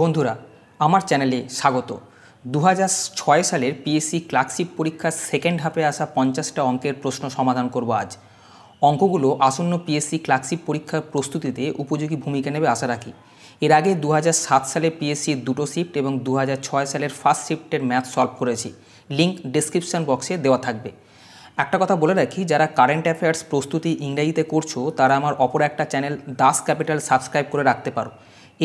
বন্ধুরা আমার চ্যানেলে স্বাগত দু ছয় সালের পিএসসি ক্লার্কশিপ পরীক্ষার সেকেন্ড হাফে আসা পঞ্চাশটা অঙ্কের প্রশ্ন সমাধান করব আজ অঙ্কগুলো আসন্ন পিএসসি ক্লার্কশিপ পরীক্ষার প্রস্তুতিতে উপযোগী ভূমিকা নেবে আশা রাখি এর আগে দু সালে পিএসসি দুটো শিফট এবং দু সালের ফার্স্ট শিফটের ম্যাথ সলভ করেছি লিঙ্ক ডিসক্রিপশান বক্সে দেওয়া থাকবে একটা কথা বলে রাখি যারা কারেন্ট অ্যাফেয়ার্স প্রস্তুতি ইংরাজিতে করছো তারা আমার অপর একটা চ্যানেল দাস ক্যাপিটাল সাবস্ক্রাইব করে রাখতে পারো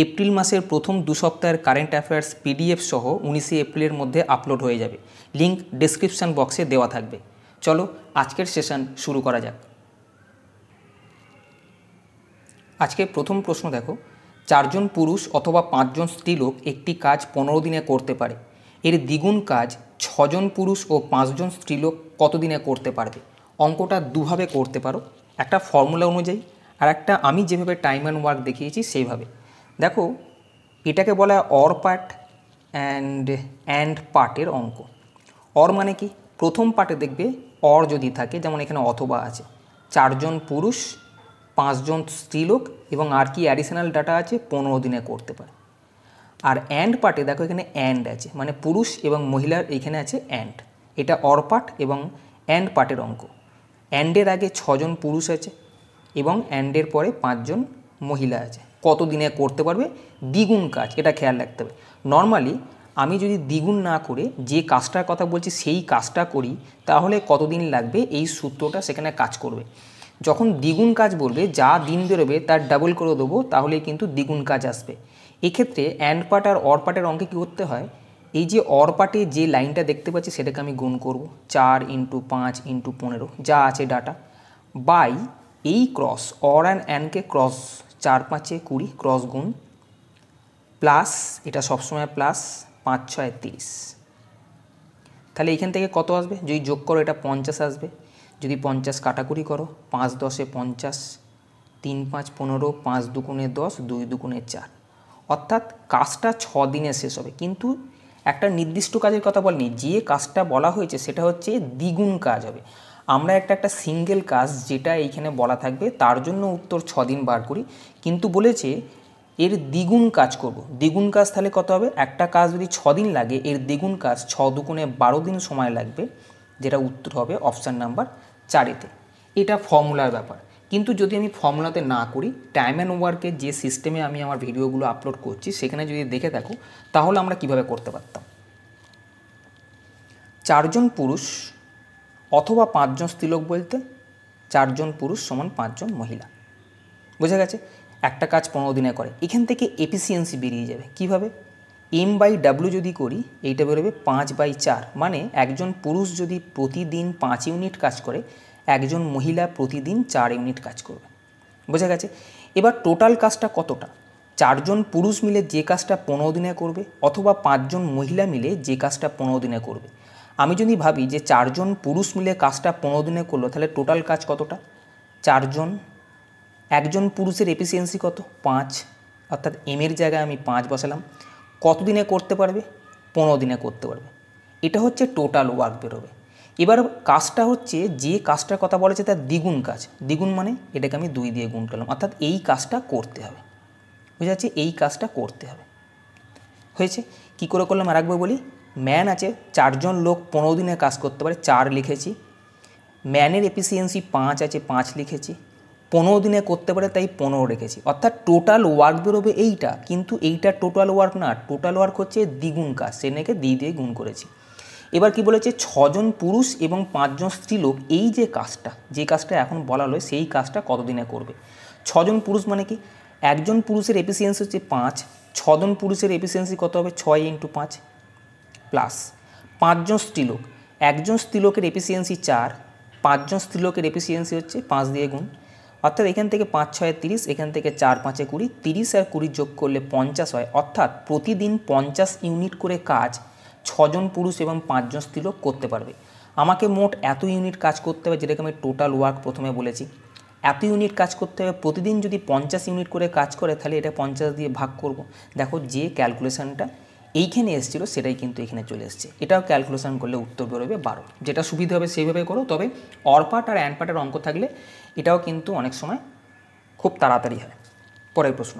এপ্রিল মাসের প্রথম দু সপ্তাহের কারেন্ট অ্যাফেয়ার্স পিডিএফ সহ উনিশে এপ্রিলের মধ্যে আপলোড হয়ে যাবে লিঙ্ক ডিসক্রিপশান বক্সে দেওয়া থাকবে চলো আজকের সেশন শুরু করা যাক আজকে প্রথম প্রশ্ন দেখো চারজন পুরুষ অথবা পাঁচজন স্ত্রীলোক একটি কাজ পনেরো দিনে করতে পারে এর দ্বিগুণ কাজ ছজন পুরুষ ও পাঁচজন স্ত্রীলোক কতদিনে করতে পারবে অঙ্কটা দুভাবে করতে পারো একটা ফর্মুলা অনুযায়ী আর একটা আমি যেভাবে টাইম অ্যান্ড ওয়ার্ক দেখিয়েছি সেইভাবে দেখো এটাকে বলা হয় অর পার্ট অ্যান্ড অ্যান্ড পার্টের অঙ্ক অর মানে কি প্রথম পার্টে দেখবে অর যদি থাকে যেমন এখানে অথবা আছে চারজন পুরুষ পাঁচজন স্ত্রীলোক এবং আর কি অ্যাডিশনাল ডাটা আছে পনেরো দিনে করতে পারে আর অ্যান্ড পার্টে দেখো এখানে অ্যান্ড আছে মানে পুরুষ এবং মহিলার এখানে আছে অ্যান্ড এটা অর পার্ট এবং অ্যান্ড পার্টের অঙ্ক অ্যান্ডের আগে ছজন পুরুষ আছে এবং অ্যান্ডের পরে পাঁচজন মহিলা আছে কত দিনে করতে পারবে দ্বিগুণ কাজ এটা খেয়াল রাখতে হবে নর্মালি আমি যদি দ্বিগুণ না করে যে কাজটার কথা বলছি সেই কাজটা করি তাহলে কতদিন লাগবে এই সূত্রটা সেখানে কাজ করবে যখন দ্বিগুণ কাজ বলবে যা দিন বেরোবে তার ডাবল করে দেবো তাহলে কিন্তু দ্বিগুণ কাজ আসবে এক্ষেত্রে অ্যান্ড পার্ট আর অর পার্টের অঙ্কে কী করতে হয় এই যে অর পার্টে যে লাইনটা দেখতে পাচ্ছি সেটাকে আমি গুণ করব চার ইন্টু পাঁচ ইন্টু পনেরো যা আছে ডাটা বাই এই ক্রস অর অ্যান্ড অ্যান্ডকে ক্রস চার পাঁচে কুড়ি ক্রস গুণ প্লাস এটা সবসময় প্লাস পাঁচ ছয় তিরিশ তাহলে এখান থেকে কত আসবে যদি যোগ করো এটা পঞ্চাশ আসবে যদি পঞ্চাশ কাটাকুড়ি করো পাঁচ দশে পঞ্চাশ তিন পাঁচ পনেরো পাঁচ দুগুণে দশ দুই দুগুণে চার অর্থাৎ কাজটা ছ দিনে শেষ হবে কিন্তু একটা নির্দিষ্ট কাজের কথা বলেনি যে কাজটা বলা হয়েছে সেটা হচ্ছে দ্বিগুণ কাজ হবে আমরা একটা একটা সিঙ্গেল কাজ যেটা এইখানে বলা থাকবে তার জন্য উত্তর ছ দিন বার করি কিন্তু বলেছে এর দ্বিগুণ কাজ করব দ্বিগুণ কাজ তাহলে কত হবে একটা কাজ যদি ছ দিন লাগে এর দ্বিগুণ কাজ ছ দুগুণে বারো দিন সময় লাগবে যেটা উত্তর হবে অপশান নাম্বার চারেতে এটা ফর্মুলার ব্যাপার কিন্তু যদি আমি ফর্মুলাতে না করি টাইম অ্যান্ড ওয়ার্কে যে সিস্টেমে আমি আমার ভিডিওগুলো আপলোড করছি সেখানে যদি দেখে থাকো তাহলে আমরা কিভাবে করতে পারতাম চারজন পুরুষ অথবা পাঁচজন স্ত্রীলোক বলতে চারজন পুরুষ সমান পাঁচজন মহিলা বোঝা গেছে একটা কাজ পনেরো দিনে করে এখান থেকে এফিসিয়েন্সি বেরিয়ে যাবে কিভাবে এম বাই ডাব্লু যদি করি এইটা বেরোবে পাঁচ বাই চার মানে একজন পুরুষ যদি প্রতিদিন পাঁচ ইউনিট কাজ করে একজন মহিলা প্রতিদিন চার ইউনিট কাজ করবে বোঝা গেছে এবার টোটাল কাজটা কতটা চারজন পুরুষ মিলে যে কাজটা পনেরো দিনে করবে অথবা পাঁচজন মহিলা মিলে যে কাজটা পনেরো দিনে করবে আমি যদি ভাবি যে চারজন পুরুষ মিলে কাজটা পনেরো দিনে করলো তাহলে টোটাল কাজ কতটা চারজন একজন পুরুষের এফিসিয়েন্সি কত পাঁচ অর্থাৎ এমের জায়গায় আমি পাঁচ বসালাম কতদিনে করতে পারবে পনেরো দিনে করতে পারবে এটা হচ্ছে টোটাল ওয়ার্ক বেরোবে এবার কাজটা হচ্ছে যে কাজটার কথা বলেছে তার দ্বিগুণ কাজ দ্বিগুণ মানে এটাকে আমি দুই দিয়ে গুণ করলাম অর্থাৎ এই কাজটা করতে হবে বুঝা যাচ্ছে এই কাজটা করতে হবে হয়েছে কি করে করলাম আর একবার বলি ম্যান আছে চারজন লোক পনেরো দিনে কাজ করতে পারে চার লিখেছি ম্যানের এফিসিয়েন্সি পাঁচ আছে পাঁচ লিখেছি পনেরো দিনে করতে পারে তাই পনেরো রেখেছি অর্থাৎ টোটাল ওয়ার্ক বেরোবে এইটা কিন্তু এইটা টোটাল ওয়ার্ক না টোটাল ওয়ার্ক হচ্ছে দ্বিগুণ কাজ সেনেকে দিয়ে দিয়ে গুণ করেছি এবার কি বলেছে ছজন পুরুষ এবং পাঁচজন স্ত্রীলোক এই যে কাজটা যে কাজটা এখন বলা হলো সেই কাজটা কতদিনে করবে ছজন পুরুষ মানে কি একজন পুরুষের এফিসিয়েন্সি হচ্ছে পাঁচ ছজন পুরুষের এফিসিয়েন্সি কত হবে ছয় ইন্টু পাঁচ প্লাস পাঁচজন স্ত্রীলোক একজন স্ত্রীলোকের এফিসিয়েন্সি চার পাঁচজন স্ত্রীলোকের এফিসিয়েন্সি হচ্ছে পাঁচ দিয়ে গুণ অর্থাৎ এখান থেকে পাঁচ ছয় তিরিশ এখান থেকে চার পাঁচে কুড়ি তিরিশ আর কুড়ি যোগ করলে পঞ্চাশ হয় অর্থাৎ প্রতিদিন পঞ্চাশ ইউনিট করে কাজ ছজন পুরুষ এবং পাঁচজন স্ত্রীলোক করতে পারবে আমাকে মোট এত ইউনিট কাজ করতে হবে যেটাকে আমি টোটাল ওয়ার্ক প্রথমে বলেছি এত ইউনিট কাজ করতে হবে প্রতিদিন যদি পঞ্চাশ ইউনিট করে কাজ করে তাহলে এটা পঞ্চাশ দিয়ে ভাগ করব দেখো যে ক্যালকুলেশানটা এইখানে এসেছিলো সেটাই কিন্তু এখানে চলে এসছে এটাও ক্যালকুলেশান করলে উত্তর বেরোবে বারো যেটা সুবিধা হবে সেইভাবে করো তবে অরপাট আর অ্যানপাটের অঙ্ক থাকলে এটাও কিন্তু অনেক সময় খুব তাড়াতাড়ি হয় পরের প্রশ্ন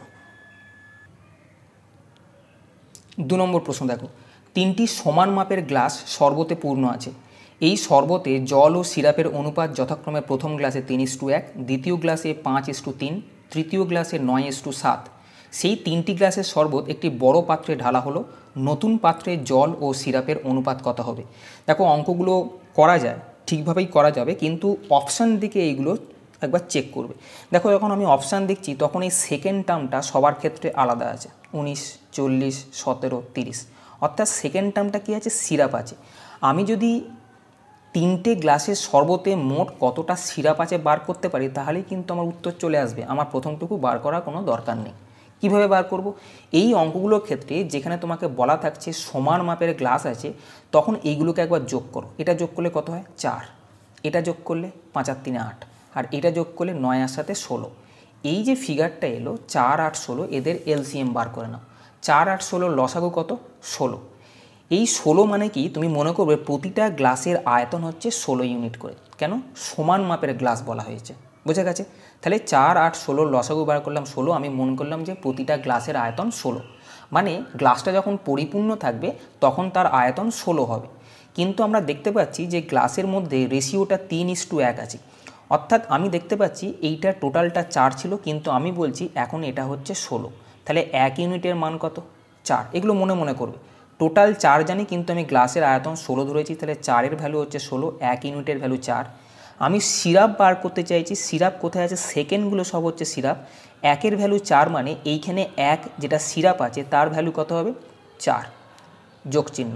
দু নম্বর প্রশ্ন দেখো তিনটি সমান মাপের গ্লাস সর্বতে পূর্ণ আছে এই শরবতে জল ও সিরাপের অনুপাত যথাক্রমে প্রথম গ্লাসে তিন ইস্টু এক দ্বিতীয় গ্লাসে পাঁচ ইস্টু তিন তৃতীয় গ্লাসে নয় ইস্টু সাত সেই তিনটি গ্লাসের শরবত একটি বড় পাত্রে ঢালা হলো নতুন পাত্রে জল ও সিরাপের অনুপাত কত হবে দেখো অঙ্কগুলো করা যায় ঠিকভাবেই করা যাবে কিন্তু অপশান দিকে এইগুলো একবার চেক করবে দেখো যখন আমি অপশান দেখছি তখন এই সেকেন্ড টার্মটা সবার ক্ষেত্রে আলাদা আছে উনিশ চল্লিশ সতেরো তিরিশ অর্থাৎ সেকেন্ড টার্মটা কী আছে সিরাপ আছে আমি যদি তিনটে গ্লাসের শরবতে মোট কতটা সিরাপ আছে বার করতে পারি তাহলেই কিন্তু আমার উত্তর চলে আসবে আমার প্রথমটুকু বার করার কোনো দরকার নেই কিভাবে বার করব এই অঙ্কগুলোর ক্ষেত্রে যেখানে তোমাকে বলা থাকছে সমান মাপের গ্লাস আছে তখন এইগুলোকে একবার যোগ করো এটা যোগ করলে কত হয় চার এটা যোগ করলে পাঁচ আর তিনে আট আর এটা যোগ করলে নয় আর সাথে ষোলো এই যে ফিগারটা এলো চার আট ষোলো এদের এলসিএম বার করে নাও চার আট ষোলো লসাগু কত ষোলো এই ষোলো মানে কি তুমি মনে করবে প্রতিটা গ্লাসের আয়তন হচ্ছে ষোলো ইউনিট করে কেন সমান মাপের গ্লাস বলা হয়েছে বোঝা গেছে তাহলে চার আট ষোলো লসাগু বার করলাম ষোলো আমি মনে করলাম যে প্রতিটা গ্লাসের আয়তন ষোলো মানে গ্লাসটা যখন পরিপূর্ণ থাকবে তখন তার আয়তন ষোলো হবে কিন্তু আমরা দেখতে পাচ্ছি যে গ্লাসের মধ্যে রেশিওটা তিন ইস টু এক আছে অর্থাৎ আমি দেখতে পাচ্ছি এইটা টোটালটা চার ছিল কিন্তু আমি বলছি এখন এটা হচ্ছে ষোলো তাহলে এক ইউনিটের মান কত চার এগুলো মনে মনে করবে টোটাল চার জানি কিন্তু আমি গ্লাসের আয়তন ষোলো ধরেছি তাহলে চারের ভ্যালু হচ্ছে ষোলো এক ইউনিটের ভ্যালু চার আমি সিরাপ বার করতে চাইছি সিরাপ কোথায় আছে সেকেন্ডগুলো সব হচ্ছে সিরাপ একের ভ্যালু চার মানে এইখানে এক যেটা সিরাপ আছে তার ভ্যালু কত হবে চার যোগ চিহ্ন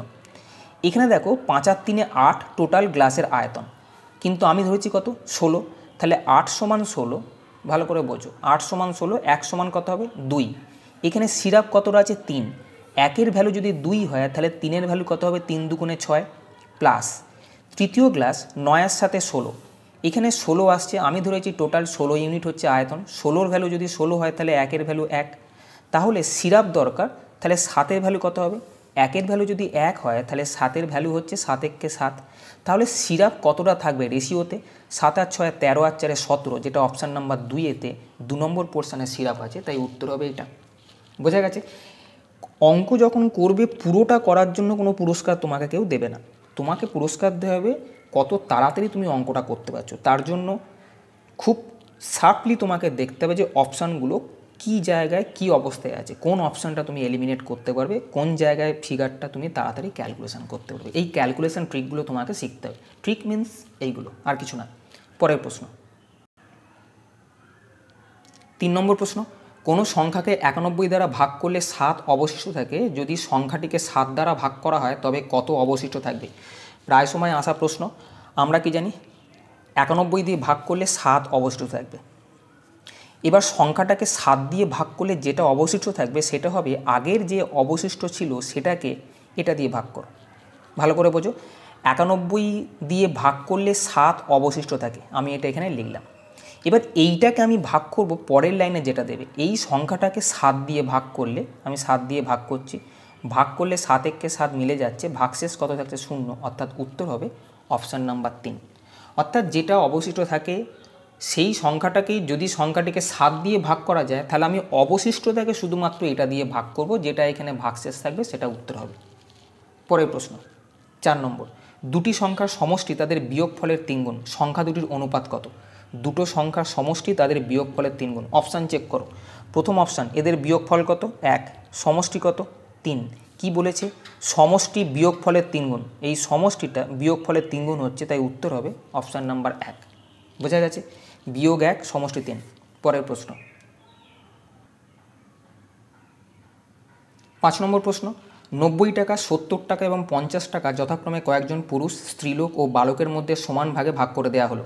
এখানে দেখো পাঁচার তিনে আট টোটাল গ্লাসের আয়তন কিন্তু আমি ধরেছি কত ষোলো তাহলে আট সমান ষোলো ভালো করে বোঝো আট সমান ষোলো এক সমান কত হবে দুই এখানে সিরাপ কতটা আছে তিন একের ভ্যালু যদি দুই হয় তাহলে তিনের ভ্যালু কত হবে তিন দুগুণে ছয় প্লাস তৃতীয় গ্লাস নয়ের সাথে ষোলো এখানে ষোলো আসছে আমি ধরেছি টোটাল ষোলো ইউনিট হচ্ছে আয়তন ষোলোর ভ্যালু যদি ষোলো হয় তাহলে একের ভ্যালু এক তাহলে সিরাপ দরকার তাহলে সাতের ভ্যালু কত হবে একের ভ্যালু যদি এক হয় তাহলে সাতের ভ্যালু হচ্ছে সাত এককে সাত তাহলে সিরাপ কতটা থাকবে রেশিওতে সাত আর ছয় তেরো আর চারে সতেরো যেটা অপশান নাম্বার দুইয়েতে দু নম্বর পোর্শানের সিরাপ আছে তাই উত্তর হবে এটা বোঝা গেছে অঙ্ক যখন করবে পুরোটা করার জন্য কোনো পুরস্কার তোমাকে কেউ দেবে না তোমাকে পুরস্কার দেওয়া হবে কত তাড়াতাড়ি তুমি অঙ্কটা করতে পারছো তার জন্য খুব শার্পলি তোমাকে দেখতে হবে যে অপশানগুলো কি জায়গায় কি অবস্থায় আছে কোন অপশানটা তুমি এলিমিনেট করতে পারবে কোন জায়গায় ফিগারটা তুমি তাড়াতাড়ি ক্যালকুলেশান করতে পারবে এই ক্যালকুলেশান ট্রিকগুলো তোমাকে শিখতে হবে ট্রিক মিন্স এইগুলো আর কিছু না পরের প্রশ্ন তিন নম্বর প্রশ্ন কোনো সংখ্যাকে একানব্বই দ্বারা ভাগ করলে সাত অবশিষ্ট থাকে যদি সংখ্যাটিকে সাত দ্বারা ভাগ করা হয় তবে কত অবশিষ্ট থাকবে প্রায় সময় আসা প্রশ্ন আমরা কি জানি একানব্বই দিয়ে ভাগ করলে সাত অবশিষ্ট থাকবে এবার সংখ্যাটাকে সাত দিয়ে ভাগ করলে যেটা অবশিষ্ট থাকবে সেটা হবে আগের যে অবশিষ্ট ছিল সেটাকে এটা দিয়ে ভাগ করো ভালো করে বোঝো একানব্বই দিয়ে ভাগ করলে সাত অবশিষ্ট থাকে আমি এটা এখানে লিখলাম এবার এইটাকে আমি ভাগ করব পরের লাইনে যেটা দেবে এই সংখ্যাটাকে সাত দিয়ে ভাগ করলে আমি সাত দিয়ে ভাগ করছি ভাগ করলে সাত এককে সাত মিলে যাচ্ছে ভাগশেষ কত থাকছে শূন্য অর্থাৎ উত্তর হবে অপশান নাম্বার তিন অর্থাৎ যেটা অবশিষ্ট থাকে সেই সংখ্যাটাকে যদি সংখ্যাটিকে সাত দিয়ে ভাগ করা যায় তাহলে আমি অবশিষ্টটাকে শুধুমাত্র এটা দিয়ে ভাগ করব যেটা এখানে ভাগশেষ থাকবে সেটা উত্তর হবে পরের প্রশ্ন চার নম্বর দুটি সংখ্যার সমষ্টি তাদের বিয়োগ ফলের তিনগুণ সংখ্যা দুটির অনুপাত কত দুটো সংখ্যার সমষ্টি তাদের বিয়োগ ফলের তিনগুণ অপশান চেক করো প্রথম অপশান এদের বিয়োগ ফল কত এক সমষ্টি কত তিন কি বলেছে সমষ্টি বিয়োগ ফলের তিনগুণ এই সমষ্টিটা বিয়োগ ফলের তিনগুণ হচ্ছে তাই উত্তর হবে অপশান নাম্বার এক বোঝা গেছে বিয়োগ এক সমষ্টি তিন পরের প্রশ্ন পাঁচ নম্বর প্রশ্ন নব্বই টাকা সত্তর টাকা এবং পঞ্চাশ টাকা যথাক্রমে কয়েকজন পুরুষ স্ত্রীলোক ও বালকের মধ্যে সমান ভাগে ভাগ করে দেওয়া হলো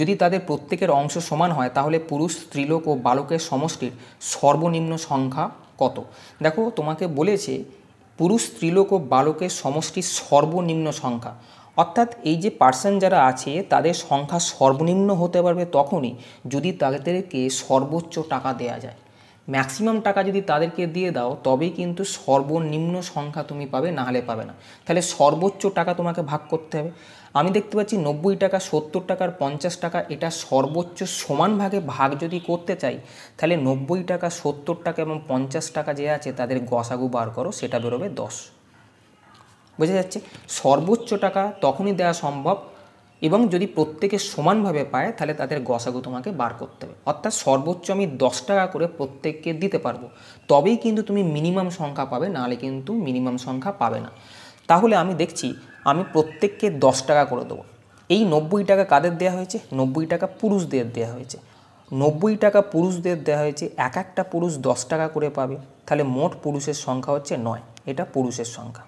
যদি তাদের প্রত্যেকের অংশ সমান হয় তাহলে পুরুষ স্ত্রীলোক ও বালকের সমষ্টির সর্বনিম্ন সংখ্যা কত দেখো তোমাকে বলেছে পুরুষ স্ত্রীলোক ও বালকের সমষ্টি সর্বনিম্ন সংখ্যা অর্থাৎ এই যে পার্সন যারা আছে তাদের সংখ্যা সর্বনিম্ন হতে পারবে তখনই যদি তাদেরকে সর্বোচ্চ টাকা দেয়া যায় ম্যাক্সিমাম টাকা যদি তাদেরকে দিয়ে দাও তবেই কিন্তু সর্বনিম্ন সংখ্যা তুমি পাবে না হলে পাবে না তাহলে সর্বোচ্চ টাকা তোমাকে ভাগ করতে হবে আমি দেখতে পাচ্ছি নব্বই টাকা সত্তর টাকার পঞ্চাশ টাকা এটা সর্বোচ্চ সমান ভাগে ভাগ যদি করতে চাই তাহলে নব্বই টাকা সত্তর টাকা এবং পঞ্চাশ টাকা যে আছে তাদের গসাগু বার করো সেটা বেরোবে দশ বোঝা যাচ্ছে সর্বোচ্চ টাকা তখনই দেওয়া সম্ভব এবং যদি প্রত্যেকে সমানভাবে পায় তাহলে তাদের গসাগু তোমাকে বার করতে হবে অর্থাৎ সর্বোচ্চ আমি দশ টাকা করে প্রত্যেককে দিতে পারবো তবেই কিন্তু তুমি মিনিমাম সংখ্যা পাবে নাহলে কিন্তু মিনিমাম সংখ্যা পাবে না তাহলে আমি দেখছি আমি প্রত্যেককে দশ টাকা করে দেবো এই নব্বই টাকা কাদের দেওয়া হয়েছে নব্বই টাকা পুরুষদের দেওয়া হয়েছে নব্বই টাকা পুরুষদের দেওয়া হয়েছে এক একটা পুরুষ দশ টাকা করে পাবে তাহলে মোট পুরুষের সংখ্যা হচ্ছে নয় এটা পুরুষের সংখ্যা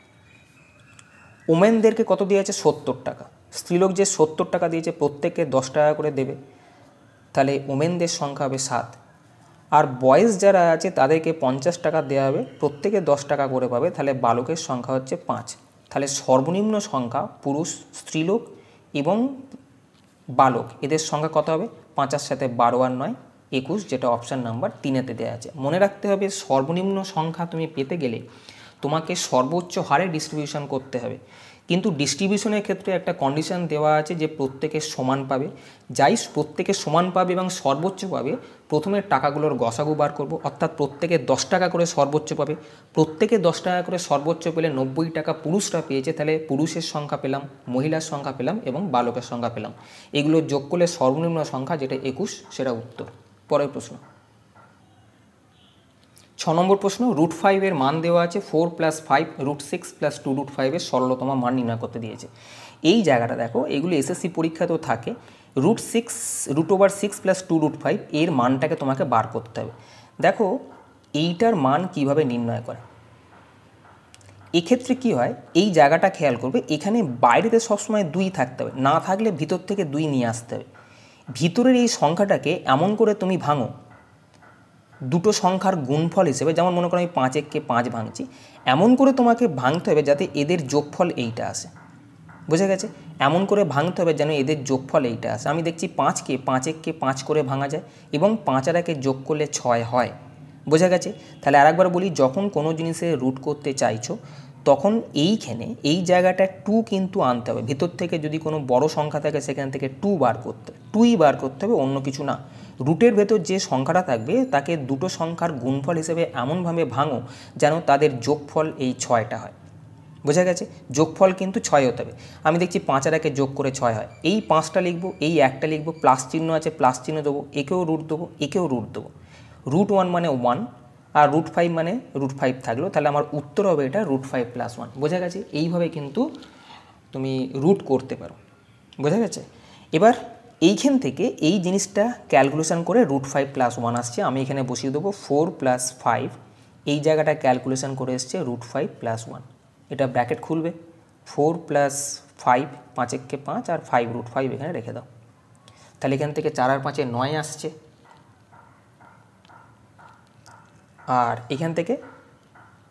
ওমেনদেরকে কত দেওয়া আছে সত্তর টাকা স্ত্রীলোক যে সত্তর টাকা দিয়েছে প্রত্যেককে দশ টাকা করে দেবে তাহলে ওমেনদের সংখ্যা হবে সাত আর বয়েস যারা আছে তাদেরকে পঞ্চাশ টাকা দেওয়া হবে প্রত্যেকে দশ টাকা করে পাবে তাহলে বালকের সংখ্যা হচ্ছে পাঁচ তাহলে সর্বনিম্ন সংখ্যা পুরুষ স্ত্রীলোক এবং বালক এদের সংখ্যা কত হবে পাঁচার সাথে বারো আর নয় একুশ যেটা অপশান নাম্বার তিনেতে দেওয়া আছে মনে রাখতে হবে সর্বনিম্ন সংখ্যা তুমি পেতে গেলে তোমাকে সর্বোচ্চ হারে ডিস্ট্রিবিউশন করতে হবে কিন্তু ডিস্ট্রিবিউশনের ক্ষেত্রে একটা কন্ডিশন দেওয়া আছে যে প্রত্যেকে সমান পাবে যাই প্রত্যেকে সমান পাবে এবং সর্বোচ্চ পাবে প্রথমে টাকাগুলোর গসাগু বার করবো অর্থাৎ প্রত্যেকে দশ টাকা করে সর্বোচ্চ পাবে প্রত্যেকে দশ টাকা করে সর্বোচ্চ পেলে নব্বই টাকা পুরুষরা পেয়েছে তাহলে পুরুষের সংখ্যা পেলাম মহিলার সংখ্যা পেলাম এবং বালকের সংখ্যা পেলাম এগুলো যোগ করলে সর্বনিম্ন সংখ্যা যেটা একুশ সেটা উত্তর পরের প্রশ্ন ছ নম্বর প্রশ্ন রুট ফাইভের মান দেওয়া আছে four plus five root six plus two root ফাইভের সরলতম মান নির্ণয় করতে দিয়েছে এই জায়গাটা দেখো এগুলো এসএসসি পরীক্ষাতেও থাকে root six root over six plus two root five এর মানটাকে তোমাকে বার করতে হবে দেখো এইটার মান কিভাবে নির্ণয় করে এক্ষেত্রে কি হয় এই জায়গাটা খেয়াল করবে এখানে বাইরেতে সবসময় দুই থাকতে হবে না থাকলে ভিতর থেকে দুই নিয়ে আসতে হবে ভিতরের এই সংখ্যাটাকে এমন করে তুমি ভাঙো দুটো সংখ্যার গুণফল হিসেবে যেমন মনে করো আমি পাঁচ এককে পাঁচ ভাঙছি এমন করে তোমাকে ভাঙতে হবে যাতে এদের যোগফল এইটা আসে বুঝে গেছে এমন করে ভাঙতে হবে যেন এদের যোগফল এইটা আসে আমি দেখছি পাঁচকে পাঁচ এককে পাঁচ করে ভাঙা যায় এবং পাঁচ আর একে যোগ করলে ছয় হয় বোঝা গেছে তাহলে আরেকবার বলি যখন কোনো জিনিসে রুট করতে চাইছো তখন এইখানে এই জায়গাটা টু কিন্তু আনতে হবে ভিতর থেকে যদি কোনো বড় সংখ্যা থাকে সেখান থেকে টু বার করতে টুই বার করতে হবে অন্য কিছু না রুটের ভেতর যে সংখ্যাটা থাকবে তাকে দুটো সংখ্যার গুণফল হিসেবে এমনভাবে ভাঙো যেন তাদের যোগফল এই ছয়টা হয় বোঝা গেছে যোগফল কিন্তু ছয় হতে হবে আমি দেখছি পাঁচ আর একে যোগ করে ছয় হয় এই পাঁচটা লিখবো এই একটা লিখবো প্লাস চিহ্ন আছে প্লাস চিহ্ন দেবো একেও রুট দেবো একেও রুট দেবো রুট ওয়ান মানে ওয়ান আর রুট ফাইভ মানে রুট ফাইভ থাকলো তাহলে আমার উত্তর হবে এটা রুট ফাইভ প্লাস ওয়ান বোঝা গেছে এইভাবে কিন্তু তুমি রুট করতে পারো বোঝা গেছে এবার এইখান থেকে এই জিনিসটা ক্যালকুলেশান করে রুট ফাইভ প্লাস ওয়ান আসছে আমি এখানে বসিয়ে দেবো ফোর প্লাস ফাইভ এই জায়গাটা ক্যালকুলেশান করে এসছে রুট ফাইভ প্লাস ওয়ান এটা ব্র্যাকেট খুলবে ফোর প্লাস ফাইভ পাঁচেককে পাঁচ আর ফাইভ রুট ফাইভ এখানে রেখে দাও তাহলে এখান থেকে চার আর পাঁচে নয় আসছে আর এখান থেকে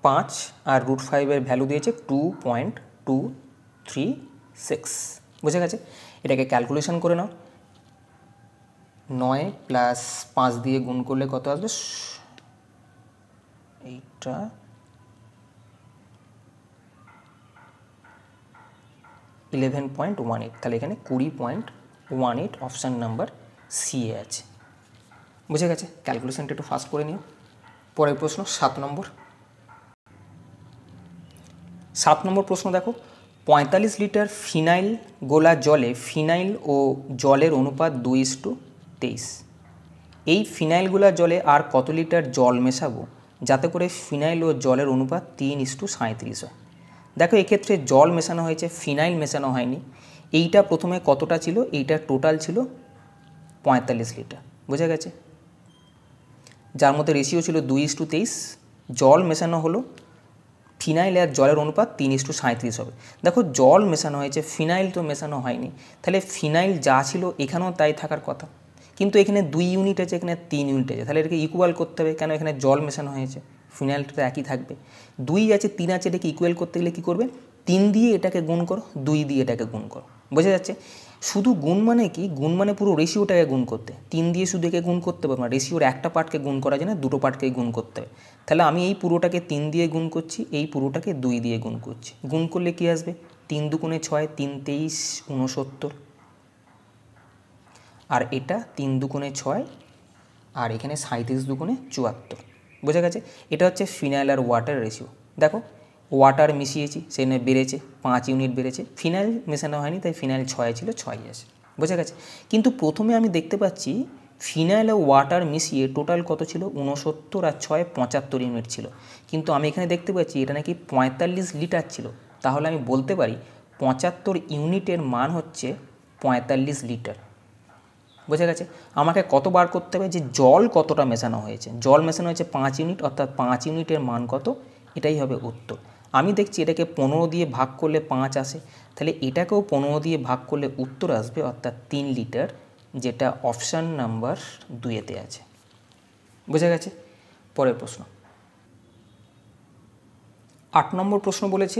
পাঁচ আর রুট ফাইভের ভ্যালু দিয়েছে two point two three six বুঝে গেছে এটাকে ক্যালকুলেশান করে নাও নয় প্লাস পাঁচ দিয়ে গুণ করলে কত আসবে এইটা ইলেভেন পয়েন্ট ওয়ান এইট তাহলে এখানে কুড়ি point one eight option number C এ আছে বুঝে গেছে ক্যালকুলেশনটা একটু ফাস্ট করে নিও পরের প্রশ্ন সাত নম্বর সাত নম্বর প্রশ্ন দেখো পঁয়তাল্লিশ লিটার ফিনাইল গোলা জলে ফিনাইল ও জলের অনুপাত দুই ইস্টু টু তেইশ এই ফিনাইলগুলা জলে আর কত লিটার জল মেশাবো যাতে করে ফিনাইল ও জলের অনুপাত তিন ইস্টু সাঁত্রিশ হয় দেখো এক্ষেত্রে জল মেশানো হয়েছে ফিনাইল মেশানো হয়নি এইটা প্রথমে কতটা ছিল এইটা টোটাল ছিল পঁয়তাল্লিশ লিটার বোঝা গেছে যার মধ্যে রেশিও ছিল দুই ইস্টু তেইশ জল মেশানো হলো ফিনাইল আর জলের অনুপাত তিন ইস্টু সাঁত্রিশ হবে দেখো জল মেশানো হয়েছে ফিনাইল তো মেশানো হয়নি তাহলে ফিনাইল যা ছিল এখানেও তাই থাকার কথা কিন্তু এখানে দুই ইউনিট আছে এখানে তিন ইউনিট আছে তাহলে এটাকে ইকুয়াল করতে হবে কেন এখানে জল মেশানো হয়েছে ফিনাইলটা তো একই থাকবে দুই আছে তিন আছে এটাকে ইকুয়াল করতে গেলে কী করবে তিন দিয়ে এটাকে গুণ করো দুই দিয়ে এটাকে গুণ করো বোঝা যাচ্ছে শুধু গুণ মানে কি গুণ মানে পুরো রেশিওটাকে গুণ করতে তিন দিয়ে শুধু একে গুণ করতে পারবো না রেশিওর একটা পার্টকে গুণ করা যায় না দুটো পার্টকে গুণ করতে হবে তাহলে আমি এই পুরোটাকে তিন দিয়ে গুণ করছি এই পুরোটাকে দুই দিয়ে গুণ করছি গুণ করলে কি আসবে তিন দুগুণে ছয় তিন তেইশ উনসত্তর আর এটা তিন দুকোণে ছয় আর এখানে সাঁত্রিশ দুকোণে চুয়াত্তর বোঝা গেছে এটা হচ্ছে ফিনাইল আর ওয়াটার রেশিও দেখো ওয়াটার মিশিয়েছি সেই জন্য বেড়েছে পাঁচ ইউনিট বেড়েছে ফিনাইল মেশানো হয়নি তাই ফিনাইল ছয় ছিল ছয় আছে বোঝা গেছে কিন্তু প্রথমে আমি দেখতে পাচ্ছি ফিনাইল ও ওয়াটার মিশিয়ে টোটাল কত ছিল উনসত্তর আর ছয় পঁচাত্তর ইউনিট ছিল কিন্তু আমি এখানে দেখতে পাচ্ছি এটা নাকি পঁয়তাল্লিশ লিটার ছিল তাহলে আমি বলতে পারি পঁচাত্তর ইউনিটের মান হচ্ছে পঁয়তাল্লিশ লিটার বোঝা গেছে আমাকে কত বার করতে হবে যে জল কতটা মেশানো হয়েছে জল মেশানো হয়েছে পাঁচ ইউনিট অর্থাৎ পাঁচ ইউনিটের মান কত এটাই হবে উত্তর আমি দেখছি এটাকে পনেরো দিয়ে ভাগ করলে পাঁচ আসে তাহলে এটাকেও পনেরো দিয়ে ভাগ করলে উত্তর আসবে অর্থাৎ তিন লিটার যেটা অপশান নাম্বার দুয়েতে আছে বোঝা গেছে পরের প্রশ্ন আট নম্বর প্রশ্ন বলেছে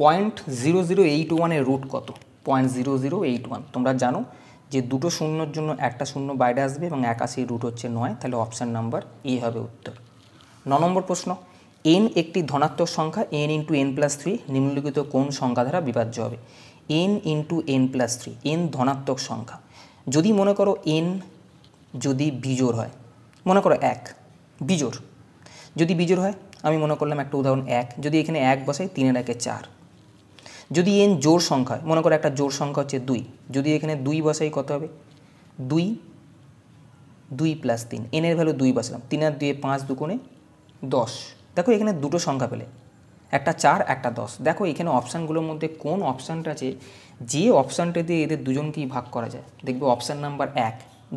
পয়েন্ট জিরো জিরো এইট ওয়ানের রুট কত point zero zero eight one তোমরা জানো যে দুটো শূন্যর জন্য একটা শূন্য বাইরে আসবে এবং একাশি রুট হচ্ছে নয় তাহলে অপশান নাম্বার এ হবে উত্তর ন নম্বর প্রশ্ন এন একটি ধনাত্মক সংখ্যা N into N plus three নিম্নলিখিত কোন সংখ্যা দ্বারা বিভাজ্য হবে N into N plus three N ধনাত্মক সংখ্যা যদি মনে করো এন যদি বিজোর হয় মনে করো এক বিজোর যদি বিজোর হয় আমি মনে করলাম একটা উদাহরণ এক যদি এখানে এক বসাই তিনের একে চার যদি এন জোর সংখ্যা মনে করো একটা জোর সংখ্যা হচ্ছে দুই যদি এখানে দুই বসাই কত হবে দুই দুই প্লাস তিন এনের ভ্যালু দুই বসালাম তিন আর দুয়ে পাঁচ দুকোণে দশ দেখো এখানে দুটো সংখ্যা পেলে একটা চার একটা দশ দেখো এখানে অপশানগুলোর মধ্যে কোন অপশানটা আছে যে অপশানটা দিয়ে এদের দুজনকেই ভাগ করা যায় দেখবে অপশান নাম্বার এক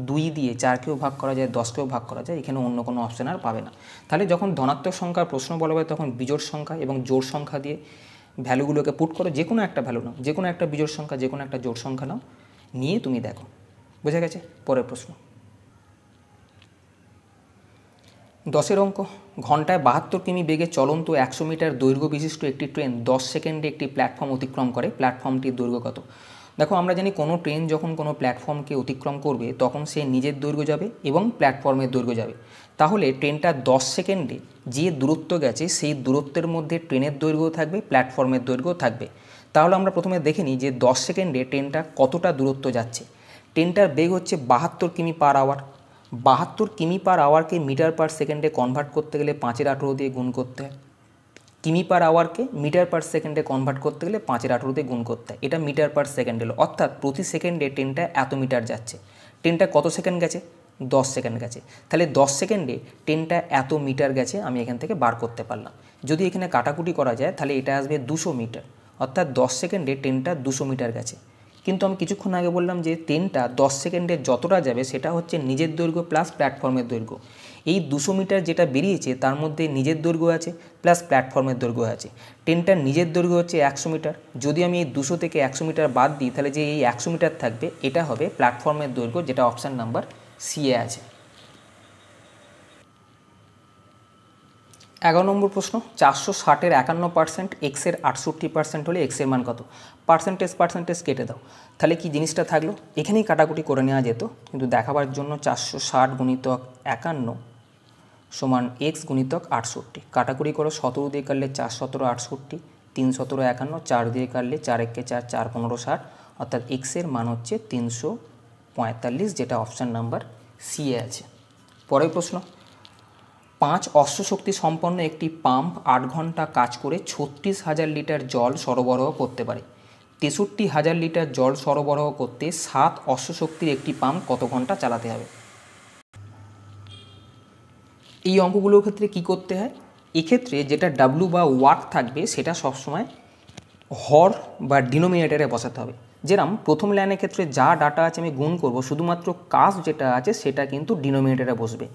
দুই দিয়ে চারকেও ভাগ করা যায় দশকেও ভাগ করা যায় এখানে অন্য কোনো অপশান আর পাবে না তাহলে যখন ধনাত্মক সংখ্যার প্রশ্ন বলা হয় তখন বিজোর সংখ্যা এবং জোর সংখ্যা দিয়ে ভ্যালুগুলোকে পুট করো যে কোনো একটা ভ্যালু নাও যে কোনো একটা বিজোড় সংখ্যা যে কোনো একটা জোড় সংখ্যা নাও নিয়ে তুমি দেখো বোঝা গেছে পরের প্রশ্ন দশের অঙ্ক ঘন্টায় বাহাত্তর কিমি বেগে চলন্ত একশো মিটার দৈর্ঘ্য বিশিষ্ট একটি ট্রেন দশ সেকেন্ডে একটি প্ল্যাটফর্ম অতিক্রম করে প্ল্যাটফর্মটির দৈর্ঘ্য কত দেখো আমরা জানি কোনো ট্রেন যখন কোনো প্ল্যাটফর্মকে অতিক্রম করবে তখন সে নিজের দৈর্ঘ্য যাবে এবং প্ল্যাটফর্মের দৈর্ঘ্য যাবে তাহলে ট্রেনটা দশ সেকেন্ডে যে দূরত্ব গেছে সেই দূরত্বের মধ্যে ট্রেনের দৈর্ঘ্য থাকবে প্ল্যাটফর্মের দৈর্ঘ্য থাকবে তাহলে আমরা প্রথমে দেখে নিই যে দশ সেকেন্ডে ট্রেনটা কতটা দূরত্ব যাচ্ছে ট্রেনটার বেগ হচ্ছে বাহাত্তর কিমি পার আওয়ার বাহাত্তর কিমি পার আওয়ারকে মিটার পার সেকেন্ডে কনভার্ট করতে গেলে পাঁচের আঠেরো দিয়ে গুণ করতে হয় কিমি পার আওয়ারকে মিটার পার সেকেন্ডে কনভার্ট করতে গেলে পাঁচের দিয়ে গুণ করতে হয় এটা মিটার পার সেকেন্ড অর্থাৎ প্রতি সেকেন্ডে ট্রেনটা এত মিটার যাচ্ছে ট্রেনটা কত সেকেন্ড গেছে দশ সেকেন্ড গেছে তাহলে দশ সেকেন্ডে টেনটা এত মিটার গেছে আমি এখান থেকে বার করতে পারলাম যদি এখানে কাটাকুটি করা যায় তাহলে এটা আসবে দুশো মিটার অর্থাৎ দশ সেকেন্ডে টেনটা দুশো মিটার গেছে কিন্তু আমি কিছুক্ষণ আগে বললাম যে টেনটা দশ সেকেন্ডে যতটা যাবে সেটা হচ্ছে নিজের দৈর্ঘ্য প্লাস প্ল্যাটফর্মের দৈর্ঘ্য এই দুশো মিটার যেটা বেরিয়েছে তার মধ্যে নিজের দৈর্ঘ্য আছে প্লাস প্ল্যাটফর্মের দৈর্ঘ্য আছে টেনটার নিজের দৈর্ঘ্য হচ্ছে একশো মিটার যদি আমি এই দুশো থেকে একশো মিটার বাদ দিই তাহলে যে এই একশো মিটার থাকবে এটা হবে প্ল্যাটফর্মের দৈর্ঘ্য যেটা অপশান নাম্বার সি আছে এগারো নম্বর প্রশ্ন চারশো ষাটের একান্ন পার্সেন্ট এক্সের আটষট্টি পার্সেন্ট হলে এক্সের মান কত পার্সেন্টেজ পার্সেন্টেজ কেটে দাও তাহলে কি জিনিসটা থাকলো এখানেই কাটাকুটি করে নেওয়া যেত কিন্তু দেখাবার জন্য চারশো ষাট গুণিতক একান্ন সমান এক্স গুণিতক আটষট্টি কাটাকুটি করো সতেরো দিয়ে কাটলে চার সতেরো আটষট্টি তিন সতেরো একান্ন চার দিয়ে কাটলে চার একে চার চার পনেরো ষাট অর্থাৎ এক্সের মান হচ্ছে তিনশো পঁয়তাল্লিশ যেটা অপশান নাম্বার সি এ আছে পরের প্রশ্ন পাঁচ অশ্বশক্তি সম্পন্ন একটি পাম্প আট ঘন্টা কাজ করে ছত্রিশ হাজার লিটার জল সরবরাহ করতে পারে তেষট্টি হাজার লিটার জল সরবরাহ করতে সাত অশ্বশক্তির একটি পাম্প কত ঘন্টা চালাতে হবে এই অঙ্কগুলোর ক্ষেত্রে কি করতে হয় এক্ষেত্রে যেটা ডাব্লু বা ওয়াট থাকবে সেটা সবসময় হর বা ডিনোমিনেটারে বসাতে হবে যেরম প্রথম লাইনের ক্ষেত্রে যা ডাটা আছে আমি গুণ করব শুধুমাত্র কাজ যেটা আছে সেটা কিন্তু ডিনোমিনেটারে বসবে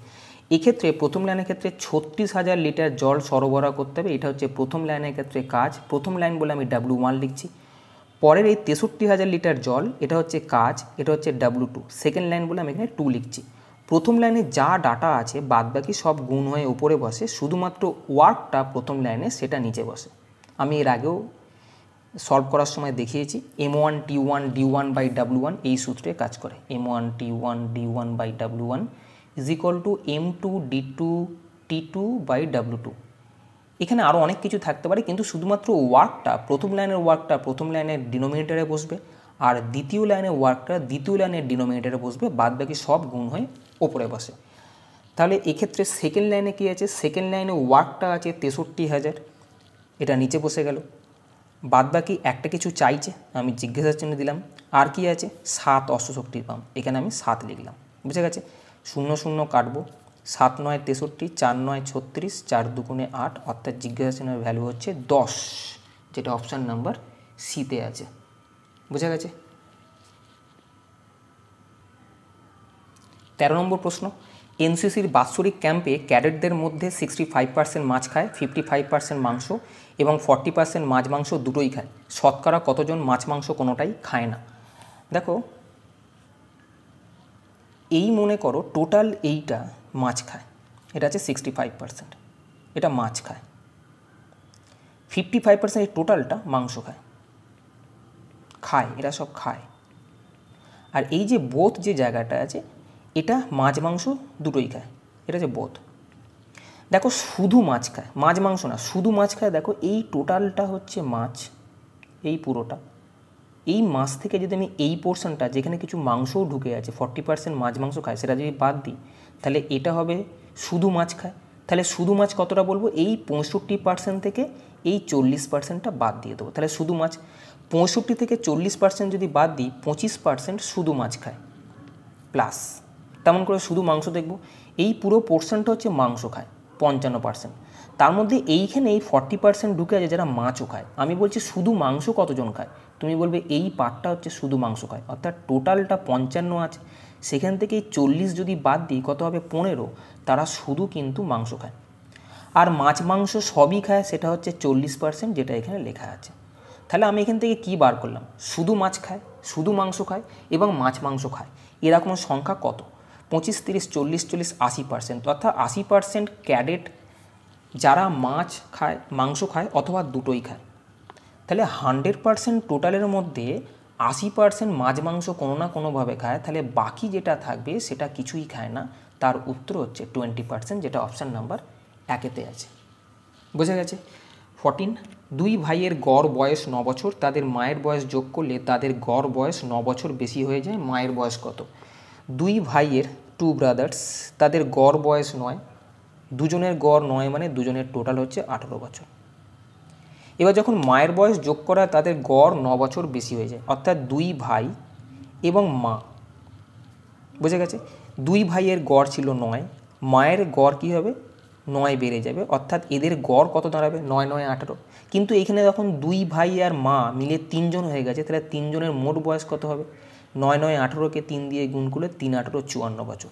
এক্ষেত্রে প্রথম লাইনের ক্ষেত্রে ছত্রিশ হাজার লিটার জল সরবরাহ করতে হবে এটা হচ্ছে প্রথম লাইনের ক্ষেত্রে কাজ প্রথম লাইন বলে আমি ডাব্লু ওয়ান লিখছি পরের এই তেষট্টি হাজার লিটার জল এটা হচ্ছে কাজ এটা হচ্ছে ডাব্লু টু সেকেন্ড লাইন বলে আমি এখানে টু লিখছি প্রথম লাইনে যা ডাটা আছে বাদবাকি সব গুণ হয়ে উপরে বসে শুধুমাত্র ওয়ার্কটা প্রথম লাইনে সেটা নিচে বসে আমি এর আগেও সলভ করার সময় দেখিয়েছি M one T one D one by W one এই সূত্রে কাজ করে M one T one D one by W one is equal to M two D two T two by W two এখানে আরও অনেক কিছু থাকতে পারে কিন্তু শুধুমাত্র ওয়ার্কটা প্রথম লাইনের ওয়ার্কটা প্রথম লাইনের ডিনোমিনেটারে বসবে আর দ্বিতীয় লাইনের ওয়ার্কটা দ্বিতীয় লাইনের ডিনোমিনেটারে বসবে বাদ বাকি সব গুণ হয়ে ওপরে বসে তাহলে এক্ষেত্রে সেকেন্ড লাইনে কী আছে সেকেন্ড লাইনে ওয়ার্কটা আছে তেষট্টি হাজার এটা নিচে বসে গেল বাদ বাকি একটা কিছু চাইছে আমি জিজ্ঞাসার চিহ্ন দিলাম আর কি আছে সাত অষ্টশক্তির পাম্প এখানে আমি সাত লিখলাম বুঝে গেছে শূন্য শূন্য কাটবো সাত নয় তেষট্টি চার নয় ছত্রিশ চার দুগুণে আট অর্থাৎ জিজ্ঞাসা চিহ্নের ভ্যালু হচ্ছে দশ যেটা অপশান নাম্বার সিতে আছে বুঝে গেছে তেরো নম্বর প্রশ্ন এনসিসির বাৎসরিক ক্যাম্পে ক্যাডেটদের মধ্যে সিক্সটি ফাইভ পার্সেন্ট মাছ খায় ফিফটি ফাইভ পার্সেন্ট মাংস এবং ফর্টি পার্সেন্ট মাছ মাংস দুটোই খায় শতকরা কতজন মাছ মাংস কোনোটাই খায় না দেখো এই মনে করো টোটাল এইটা মাছ খায় এটা আছে সিক্সটি ফাইভ পার্সেন্ট এটা মাছ খায় ফিফটি ফাইভ পার্সেন্ট এই টোটালটা মাংস খায় খায় এরা সব খায় আর এই যে বোধ যে জায়গাটা আছে এটা মাছ মাংস দুটোই খায় এটা যে বোধ দেখো শুধু মাছ খায় মাছ মাংস না শুধু মাছ খায় দেখো এই টোটালটা হচ্ছে মাছ এই পুরোটা এই মাছ থেকে যদি আমি এই পোর্শনটা যেখানে কিছু মাংসও ঢুকে আছে ফর্টি পার্সেন্ট মাছ মাংস খায় সেটা যদি বাদ দিই তাহলে এটা হবে শুধু মাছ খায় তাহলে শুধু মাছ কতটা বলবো এই পঁয়ষট্টি পার্সেন্ট থেকে এই চল্লিশ পার্সেন্টটা বাদ দিয়ে দেবো তাহলে শুধু মাছ পঁয়ষট্টি থেকে চল্লিশ পার্সেন্ট যদি বাদ দিই পঁচিশ পার্সেন্ট শুধু মাছ খায় প্লাস তেমন করে শুধু মাংস দেখব এই পুরো পোর্শনটা হচ্ছে মাংস খায় পঞ্চান্ন পার্সেন্ট তার মধ্যে এইখানে এই ফর্টি পার্সেন্ট ঢুকে আছে যারা মাছও খায় আমি বলছি শুধু মাংস কতজন খায় তুমি বলবে এই পার্টটা হচ্ছে শুধু মাংস খায় অর্থাৎ টোটালটা পঞ্চান্ন আছে সেখান থেকে এই চল্লিশ যদি বাদ দিই কত হবে পনেরো তারা শুধু কিন্তু মাংস খায় আর মাছ মাংস সবই খায় সেটা হচ্ছে চল্লিশ পার্সেন্ট যেটা এখানে লেখা আছে তাহলে আমি এখান থেকে কি বার করলাম শুধু মাছ খায় শুধু মাংস খায় এবং মাছ মাংস খায় এরকম সংখ্যা কত পঁচিশ তিরিশ চল্লিশ চল্লিশ আশি পার্সেন্ট অর্থাৎ আশি পার্সেন্ট ক্যাডেট যারা মাছ খায় মাংস খায় অথবা দুটোই খায় তাহলে হান্ড্রেড পার্সেন্ট টোটালের মধ্যে আশি পার্সেন্ট মাছ মাংস কোনো না কোনোভাবে খায় তাহলে বাকি যেটা থাকবে সেটা কিছুই খায় না তার উত্তর হচ্ছে টোয়েন্টি পার্সেন্ট যেটা অপশান নাম্বার একেতে আছে বোঝা গেছে ফরটিন দুই ভাইয়ের গড় বয়স ন বছর তাদের মায়ের বয়স যোগ করলে তাদের গড় বয়স ন বছর বেশি হয়ে যায় মায়ের বয়স কত দুই ভাইয়ের টু ব্রাদার্স তাদের গড় বয়স নয় দুজনের গড় নয় মানে দুজনের টোটাল হচ্ছে আঠেরো বছর এবার যখন মায়ের বয়স যোগ করা তাদের গড় ন বছর বেশি হয়ে যায় অর্থাৎ দুই ভাই এবং মা বুঝে গেছে দুই ভাইয়ের গড় ছিল নয় মায়ের গড় কী হবে নয় বেড়ে যাবে অর্থাৎ এদের গড় কত দাঁড়াবে নয় নয় আঠারো কিন্তু এখানে যখন দুই ভাই আর মা মিলে তিনজন হয়ে গেছে তাহলে তিনজনের মোট বয়স কত হবে নয় নয় আঠেরোকে তিন দিয়ে গুণ করলে তিন আঠেরো চুয়ান্ন বছর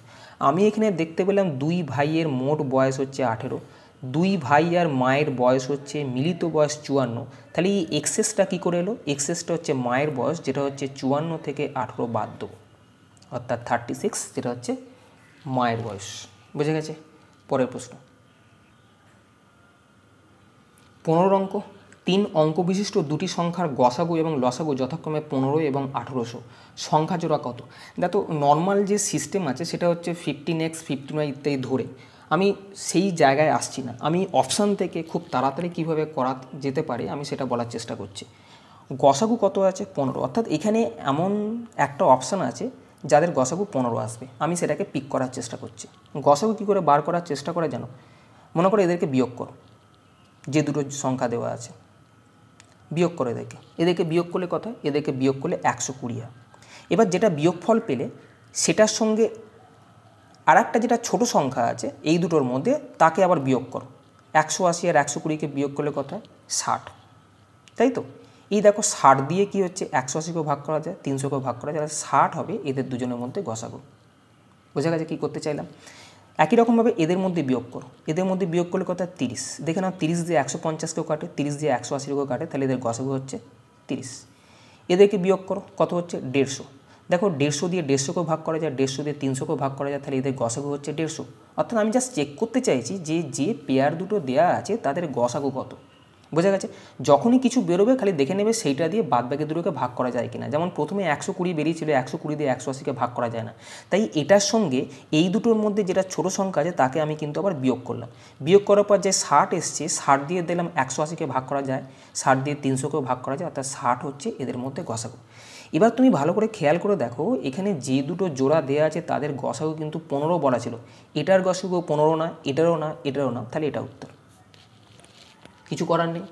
আমি এখানে দেখতে পেলাম দুই ভাইয়ের মোট বয়স হচ্ছে আঠেরো দুই ভাই আর মায়ের বয়স হচ্ছে মিলিত বয়স চুয়ান্ন তাহলে এই এক্সেসটা কী করে এলো এক্সেসটা হচ্ছে মায়ের বয়স যেটা হচ্ছে চুয়ান্ন থেকে আঠেরো বাদ দেবো অর্থাৎ থার্টি সিক্স যেটা হচ্ছে মায়ের বয়স বুঝে গেছে পরের প্রশ্ন পনেরো অঙ্ক তিন অঙ্ক বিশিষ্ট দুটি সংখ্যার গসাগু এবং লসাগু যথাক্রমে পনেরো এবং আঠেরোশো সংখ্যা জোড়া কত দেখো নর্মাল যে সিস্টেম আছে সেটা হচ্ছে ফিফটিন এক্স ফিফটিন ওয়াই ইত্যাদি ধরে আমি সেই জায়গায় আসছি না আমি অপশান থেকে খুব তাড়াতাড়ি কিভাবে করা যেতে পারে আমি সেটা বলার চেষ্টা করছি গসাগু কত আছে পনেরো অর্থাৎ এখানে এমন একটা অপশান আছে যাদের গসাগু পনেরো আসবে আমি সেটাকে পিক করার চেষ্টা করছি গসাগু কী করে বার করার চেষ্টা করা জানো মনে করো এদেরকে বিয়োগ করো যে দুটো সংখ্যা দেওয়া আছে বিয়োগ করে এদেরকে এদেরকে বিয়োগ করলে কত হয় এদেরকে বিয়োগ করলে একশো কুড়ি এবার যেটা বিয়োগফল পেলে সেটার সঙ্গে আর একটা যেটা ছোট সংখ্যা আছে এই দুটোর মধ্যে তাকে আবার বিয়োগ করো একশো আশি আর একশো কুড়িকে বিয়োগ করলে কত হয় ষাট তাই তো এই দেখো ষাট দিয়ে কি হচ্ছে একশো আশিকেও ভাগ করা যায় তিনশোকেও ভাগ করা যায় ষাট হবে এদের দুজনের মধ্যে গসাগো বোঝা গেছে কী করতে চাইলাম একই রকমভাবে এদের মধ্যে বিয়োগ করো এদের মধ্যে বিয়োগ করলে কথা তিরিশ দেখে নাও তিরিশ দিয়ে একশো পঞ্চাশকেও কাটে তিরিশ দিয়ে একশো আশিকেও কাটে তাহলে এদের গসাগু হচ্ছে তিরিশ এদেরকে বিয়োগ করো কত হচ্ছে দেড়শো দেখো দেড়শো দিয়ে দেড়শোকেও ভাগ করা যায় দেড়শো দিয়ে তিনশোকেও ভাগ করা যায় তাহলে এদের গসাগু হচ্ছে দেড়শো অর্থাৎ আমি জাস্ট চেক করতে চাইছি যে যে পেয়ার দুটো দেওয়া আছে তাদের গসাগু কত বোঝা গেছে যখনই কিছু বেরোবে খালি দেখে নেবে সেইটা দিয়ে বাদ বাকি দুটোকে ভাগ করা যায় কিনা যেমন প্রথমে একশো কুড়ি বেরিয়েছিল একশো কুড়ি দিয়ে একশো আশিকে ভাগ করা যায় না তাই এটার সঙ্গে এই দুটোর মধ্যে যেটা ছোটো সংখ্যা আছে তাকে আমি কিন্তু আবার বিয়োগ করলাম বিয়োগ করার পর যে ষাট এসছে ষাট দিয়ে দিলাম একশো আশিকে ভাগ করা যায় ষাট দিয়ে তিনশোকেও ভাগ করা যায় অর্থাৎ ষাট হচ্ছে এদের মধ্যে গসাগু এবার তুমি ভালো করে খেয়াল করে দেখো এখানে যে দুটো জোড়া দেওয়া আছে তাদের গসাগু কিন্তু পনেরো বলা ছিল এটার গসাগু পনেরো না এটারও না এটারও না তাহলে এটা উত্তর কিছু করার নেই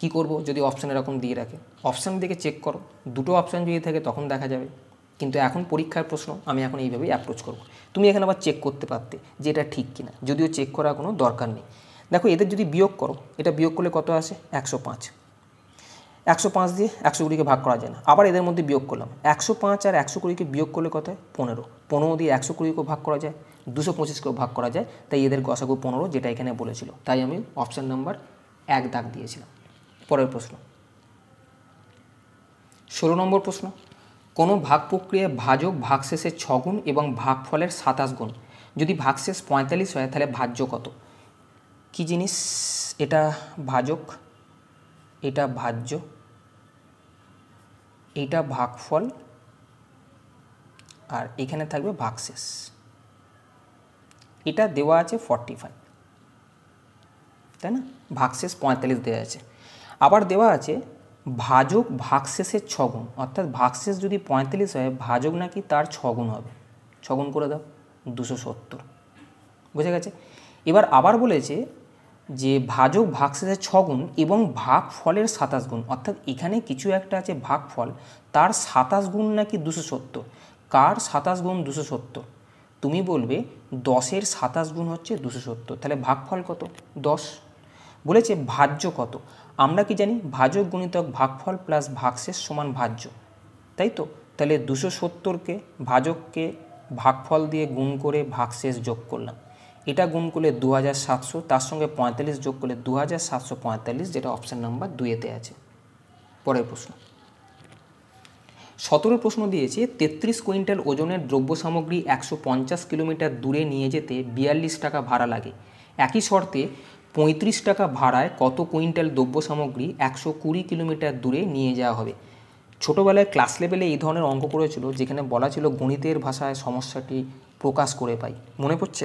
কি করব যদি অপশান এরকম দিয়ে রাখে অপশান দিকে চেক করো দুটো অপশান যদি থাকে তখন দেখা যাবে কিন্তু এখন পরীক্ষার প্রশ্ন আমি এখন এইভাবেই অ্যাপ্রোচ করব তুমি এখানে আবার চেক করতে পারতে যে এটা ঠিক কিনা যদিও চেক করার কোনো দরকার নেই দেখো এদের যদি বিয়োগ করো এটা বিয়োগ করলে কত আসে একশো পাঁচ একশো পাঁচ দিয়ে একশো কুড়িকে ভাগ করা যায় না আবার এদের মধ্যে বিয়োগ করলাম একশো পাঁচ আর একশো কুড়িকে বিয়োগ করলে কত হয় পনেরো পনেরো দিয়ে একশো কুড়িকেও ভাগ করা যায় দুশো পঁচিশকেও ভাগ করা যায় তাই এদের গসাগু পনেরো যেটা এখানে বলেছিল তাই আমি অপশান নাম্বার এক দাগ দিয়েছিলাম পরের প্রশ্ন ষোলো নম্বর প্রশ্ন কোনো ভাগ প্রক্রিয়ায় ভাজক ভাগশেষের ছগুণ এবং ভাগফলের সাতাশ গুণ যদি ভাগশেষ পঁয়তাল্লিশ হয় তাহলে ভাজ্য কত কী জিনিস এটা ভাজক এটা ভাজ্য ভাগ ভাগফল আর এখানে থাকবে ভাগশেষ এটা দেওয়া আছে ফর্টি ফাইভ তাই না ভাগশেষ পঁয়তাল্লিশ দেওয়া আছে আবার দেওয়া আছে ভাজক ভাগশেষের ছগুণ অর্থাৎ ভাগশেষ যদি পঁয়তাল্লিশ হয় ভাজক নাকি তার ছগুণ হবে ছগুণ করে দাও দুশো সত্তর বুঝে গেছে এবার আবার বলেছে যে ভাজক ভাগশেষের ছগুণ এবং ভাগ ফলের সাতাশ গুণ অর্থাৎ এখানে কিছু একটা আছে ভাগ ফল তার সাতাশ গুণ নাকি দুশো সত্তর কার সাতাশ গুণ দুশো সত্তর তুমি বলবে দশের সাতাশ গুণ হচ্ছে দুশো সত্তর তাহলে ভাগ ফল কত দশ বলেছে ভাজ্য কত আমরা কি জানি ভাজক গুণিতক ভাগফল প্লাস ভাগশেষ সমান ভাজ্য তাই তো তাহলে দুশো সত্তরকে ভাজককে ভাগফল দিয়ে গুণ করে ভাগশেষ যোগ করলাম এটা গুণ করলে দু হাজার সাতশো তার সঙ্গে পঁয়তাল্লিশ যোগ করলে দু হাজার সাতশো পঁয়তাল্লিশ যেটা অপশান নাম্বার দুয়েতে আছে পরের প্রশ্ন সতেরো প্রশ্ন দিয়েছে তেত্রিশ কুইন্টাল ওজনের দ্রব্য সামগ্রী একশো পঞ্চাশ কিলোমিটার দূরে নিয়ে যেতে বিয়াল্লিশ টাকা ভাড়া লাগে একই শর্তে পঁয়ত্রিশ টাকা ভাড়ায় কত কুইন্টাল দ্রব্য সামগ্রী একশো কুড়ি কিলোমিটার দূরে নিয়ে যাওয়া হবে ছোটোবেলায় ক্লাস লেভেলে এই ধরনের অঙ্ক করেছিল যেখানে বলা ছিল গণিতের ভাষায় সমস্যাটি প্রকাশ করে পাই মনে পড়ছে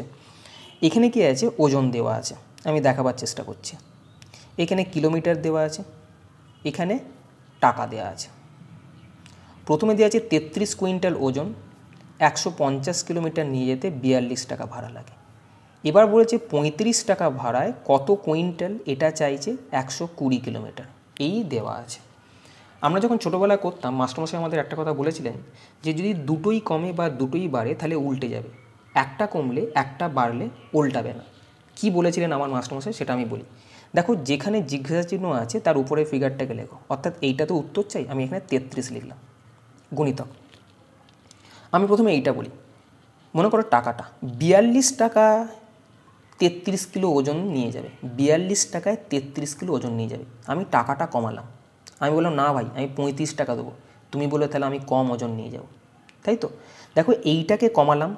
এখানে কি আছে ওজন দেওয়া আছে আমি দেখাবার চেষ্টা করছি এখানে কিলোমিটার দেওয়া আছে এখানে টাকা দেওয়া আছে প্রথমে দেওয়া আছে তেত্রিশ কুইন্টাল ওজন একশো কিলোমিটার নিয়ে যেতে বিয়াল্লিশ টাকা ভাড়া লাগে এবার বলেছে পঁয়ত্রিশ টাকা ভাড়ায় কত কুইন্টাল এটা চাইছে একশো কুড়ি কিলোমিটার এই দেওয়া আছে আমরা যখন ছোটোবেলায় করতাম মাস্টারমশাই আমাদের একটা কথা বলেছিলেন যে যদি দুটোই কমে বা দুটোই বাড়ে তাহলে উল্টে যাবে একটা কমলে একটা বাড়লে উল্টাবে না কি বলেছিলেন আমার মাস্টারমশাই সেটা আমি বলি দেখো যেখানে জিজ্ঞাসা চিহ্ন আছে তার উপরে ফিগারটাকে লেখো অর্থাৎ এইটা তো উত্তর চাই আমি এখানে তেত্রিশ লিখলাম গণিতক আমি প্রথমে এইটা বলি মনে করো টাকাটা বিয়াল্লিশ টাকা তেত্রিশ কিলো ওজন নিয়ে যাবে বিয়াল্লিশ টাকায় তেত্রিশ কিলো ওজন নিয়ে যাবে আমি টাকাটা কমালাম আমি বললাম না ভাই আমি পঁয়ত্রিশ টাকা দেবো তুমি বলে তাহলে আমি কম ওজন নিয়ে যাব তাই তো দেখো এইটাকে কমালাম